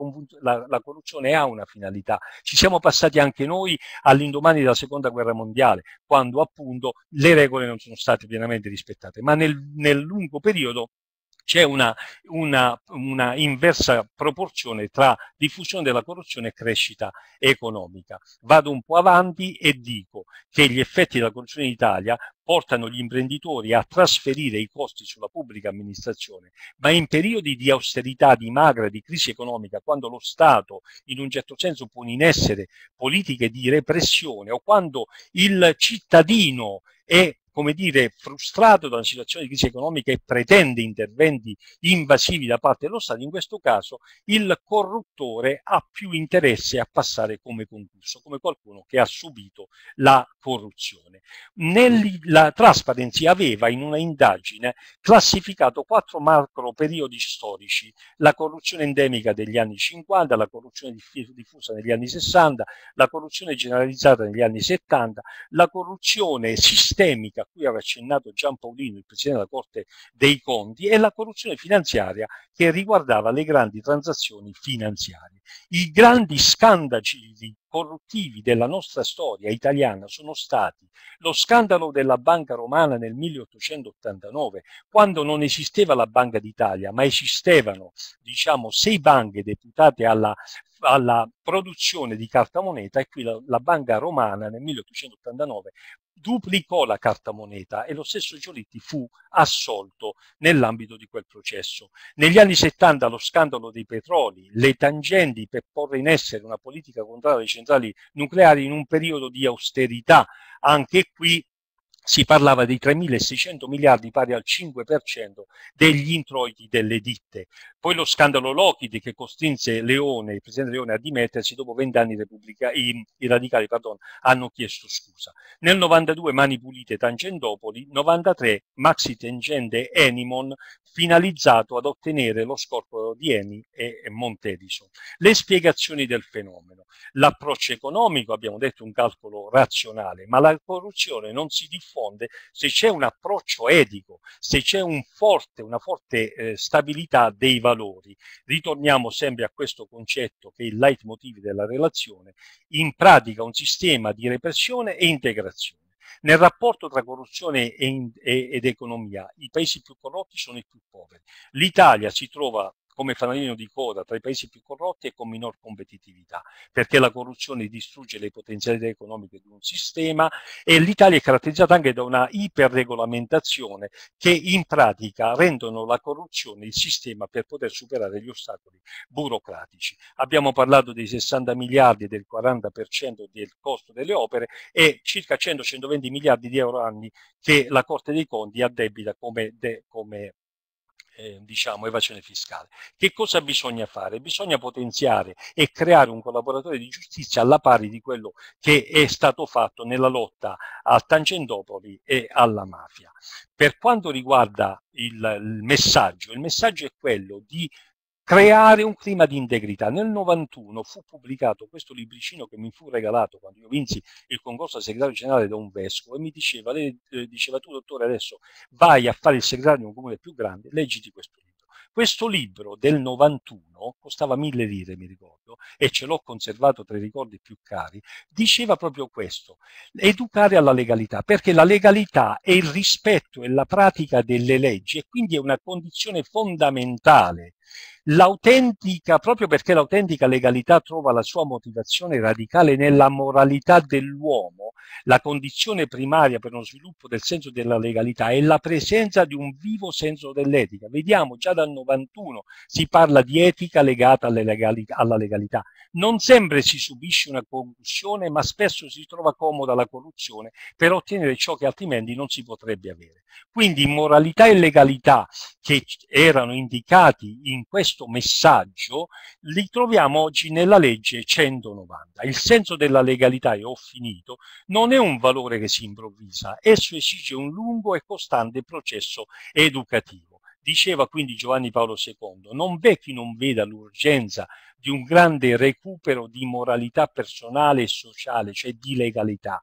la, la corruzione ha una finalità. Ci siamo passati anche noi all'indomani della seconda guerra mondiale, quando appunto le regole non sono state pienamente rispettate, ma nel, nel lungo periodo c'è una, una, una, inversa proporzione tra diffusione della corruzione e crescita economica. Vado un po' avanti e dico che gli effetti della corruzione in Italia portano gli imprenditori a trasferire i costi sulla pubblica amministrazione, ma in periodi di austerità, di magra, di crisi economica, quando lo Stato in un certo senso pone in essere politiche di repressione o quando il cittadino è come dire, frustrato da una situazione di crisi economica e pretende interventi invasivi da parte dello Stato, in questo caso il corruttore ha più interesse a passare come concorso, come qualcuno che ha subito la corruzione. Nel, mm. la Transparency aveva in una indagine classificato quattro macro periodi storici, la corruzione endemica degli anni 50, la corruzione diffusa negli anni 60, la corruzione generalizzata negli anni 70, la corruzione sistemica a cui aveva accennato Gian Giampaolino, il Presidente della Corte dei Conti, e la corruzione finanziaria che riguardava le grandi transazioni finanziarie. I grandi scandali corruttivi della nostra storia italiana sono stati lo scandalo della Banca Romana nel 1889, quando non esisteva la Banca d'Italia, ma esistevano diciamo, sei banche deputate alla, alla produzione di carta moneta e qui la, la Banca Romana nel 1889 duplicò la carta moneta e lo stesso Giolitti fu assolto nell'ambito di quel processo. Negli anni 70 lo scandalo dei petroli, le tangenti soldi per porre in essere una politica contraria alle centrali nucleari in un periodo di austerità. Anche qui si parlava di 3.600 miliardi pari al 5% degli introiti delle ditte. Poi lo scandalo Lockheed che costrinse Leone, il presidente Leone a dimettersi, dopo vent'anni i, i, radicali pardon, hanno chiesto scusa. Nel 92 Mani Pulite Tangentopoli, 93 Maxi Tangente Enimon finalizzato ad ottenere lo scorporo di Eni e, e Montedison. Le spiegazioni del fenomeno. L'approccio economico, abbiamo detto un calcolo razionale, ma la corruzione non si diffonde diffonde, se c'è un approccio etico, se c'è un forte, una forte eh, stabilità dei valori. Ritorniamo sempre a questo concetto che è il leitmotiv della relazione, in pratica un sistema di repressione e integrazione. Nel rapporto tra corruzione ed economia, i paesi più corrotti sono i più poveri. L'Italia si trova come fanalino di coda tra i paesi più corrotti e con minor competitività, perché la corruzione distrugge le potenzialità economiche di un sistema e l'Italia è caratterizzata anche da una iperregolamentazione che in pratica rendono la corruzione il sistema per poter superare gli ostacoli burocratici. Abbiamo parlato dei 60 miliardi del 40% del costo delle opere e circa 100-120 miliardi di euro anni che la Corte dei Conti addebita come, de, come Ehm, diciamo, evasione fiscale. Che cosa bisogna fare? Bisogna potenziare e creare un collaboratore di giustizia alla pari di quello che è stato fatto nella lotta a Tangentopoli e alla mafia. Per quanto riguarda il, il messaggio, il messaggio è quello di creare un clima di integrità. Nel 91 fu pubblicato questo libricino che mi fu regalato quando io vinsi il concorso al segretario generale da un vescovo e mi diceva, lei, eh, diceva tu dottore adesso vai a fare il segretario di un comune più grande, leggiti questo libro. Questo libro del 91 costava mille lire, mi ricordo, e ce l'ho conservato tra i ricordi più cari, diceva proprio questo, educare alla legalità, perché la legalità è il rispetto e la pratica delle leggi e quindi è una condizione fondamentale L'autentica, proprio perché l'autentica legalità trova la sua motivazione radicale nella moralità dell'uomo, la condizione primaria per uno sviluppo del senso della legalità è la presenza di un vivo senso dell'etica. Vediamo, già dal 91 si parla di etica legata legali alla legalità. Non sempre si subisce una corruzione, ma spesso si trova comoda la corruzione per ottenere ciò che altrimenti non si potrebbe avere. Quindi moralità e legalità che erano indicati in in questo messaggio li troviamo oggi nella legge 190. Il senso della legalità, e ho finito, non è un valore che si improvvisa, esso esige un lungo e costante processo educativo. Diceva quindi Giovanni Paolo II, non v'è chi non veda l'urgenza di un grande recupero di moralità personale e sociale, cioè di legalità,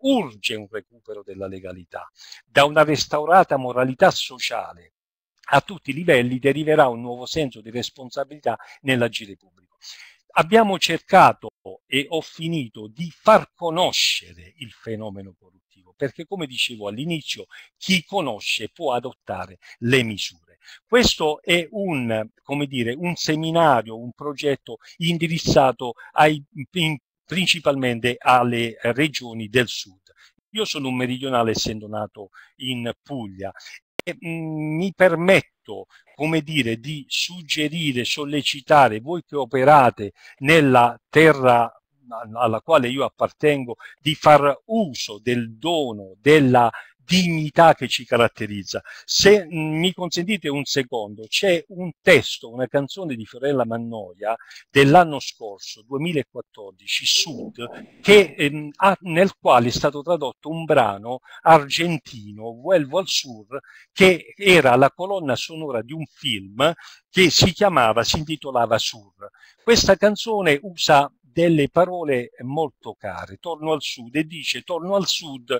urge un recupero della legalità, da una restaurata moralità sociale a tutti i livelli deriverà un nuovo senso di responsabilità nell'agire pubblico. Abbiamo cercato e ho finito di far conoscere il fenomeno corruttivo, perché come dicevo all'inizio, chi conosce può adottare le misure. Questo è un, dire, un seminario, un progetto indirizzato ai, principalmente alle regioni del sud. Io sono un meridionale essendo nato in Puglia Mhmm, mi permetto, come dire, di suggerire, sollecitare voi che operate nella terra alla quale io appartengo, di far uso del dono, della dignità che ci caratterizza. Se mm, mi consentite un secondo, c'è un testo, una canzone di Fiorella Mannoia dell'anno scorso, 2014, Sud, che, ehm, ha, nel quale è stato tradotto un brano argentino, Vuelvo al Sur, che era la colonna sonora di un film che si chiamava, si intitolava Sur. Questa canzone usa delle parole molto care. Torno al sud e dice torno al sud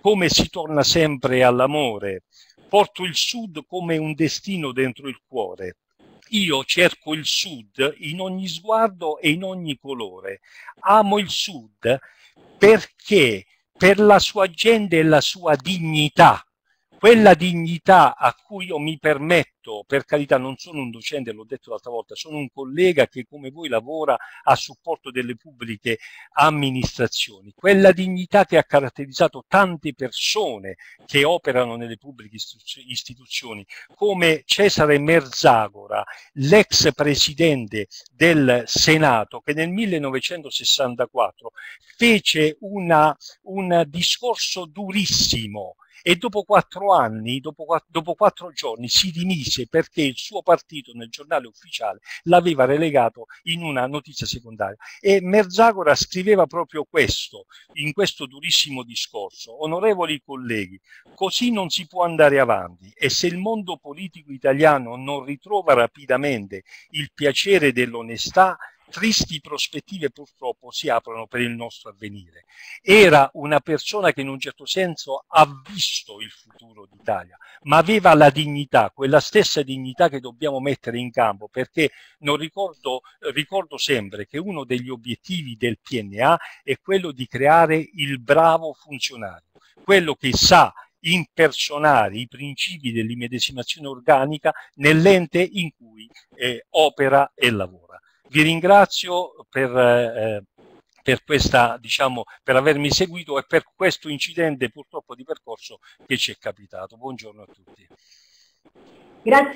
come si torna sempre all'amore, porto il sud come un destino dentro il cuore. Io cerco il sud in ogni sguardo e in ogni colore. Amo il sud perché per la sua gente e la sua dignità quella dignità a cui io mi permetto, per carità non sono un docente, l'ho detto l'altra volta, sono un collega che come voi lavora a supporto delle pubbliche amministrazioni, quella dignità che ha caratterizzato tante persone che operano nelle pubbliche istituzioni, come Cesare Merzagora, l'ex presidente del Senato, che nel 1964 fece una, un discorso durissimo e dopo quattro anni, dopo, dopo quattro giorni, si dimise perché il suo partito nel giornale ufficiale l'aveva relegato in una notizia secondaria. E Merzagora scriveva proprio questo, in questo durissimo discorso. Onorevoli colleghi, così non si può andare avanti e se il mondo politico italiano non ritrova rapidamente il piacere dell'onestà, tristi prospettive purtroppo si aprono per il nostro avvenire. Era una persona che in un certo senso ha visto il futuro d'Italia, ma aveva la dignità, quella stessa dignità che dobbiamo mettere in campo, perché ricordo, ricordo sempre che uno degli obiettivi del PNA è quello di creare il bravo funzionario, quello che sa impersonare i principi dell'immedesimazione organica nell'ente in cui eh, opera e lavora. Vi ringrazio per, eh, per, questa, diciamo, per avermi seguito e per questo incidente purtroppo di percorso che ci è capitato. Buongiorno a tutti. Grazie.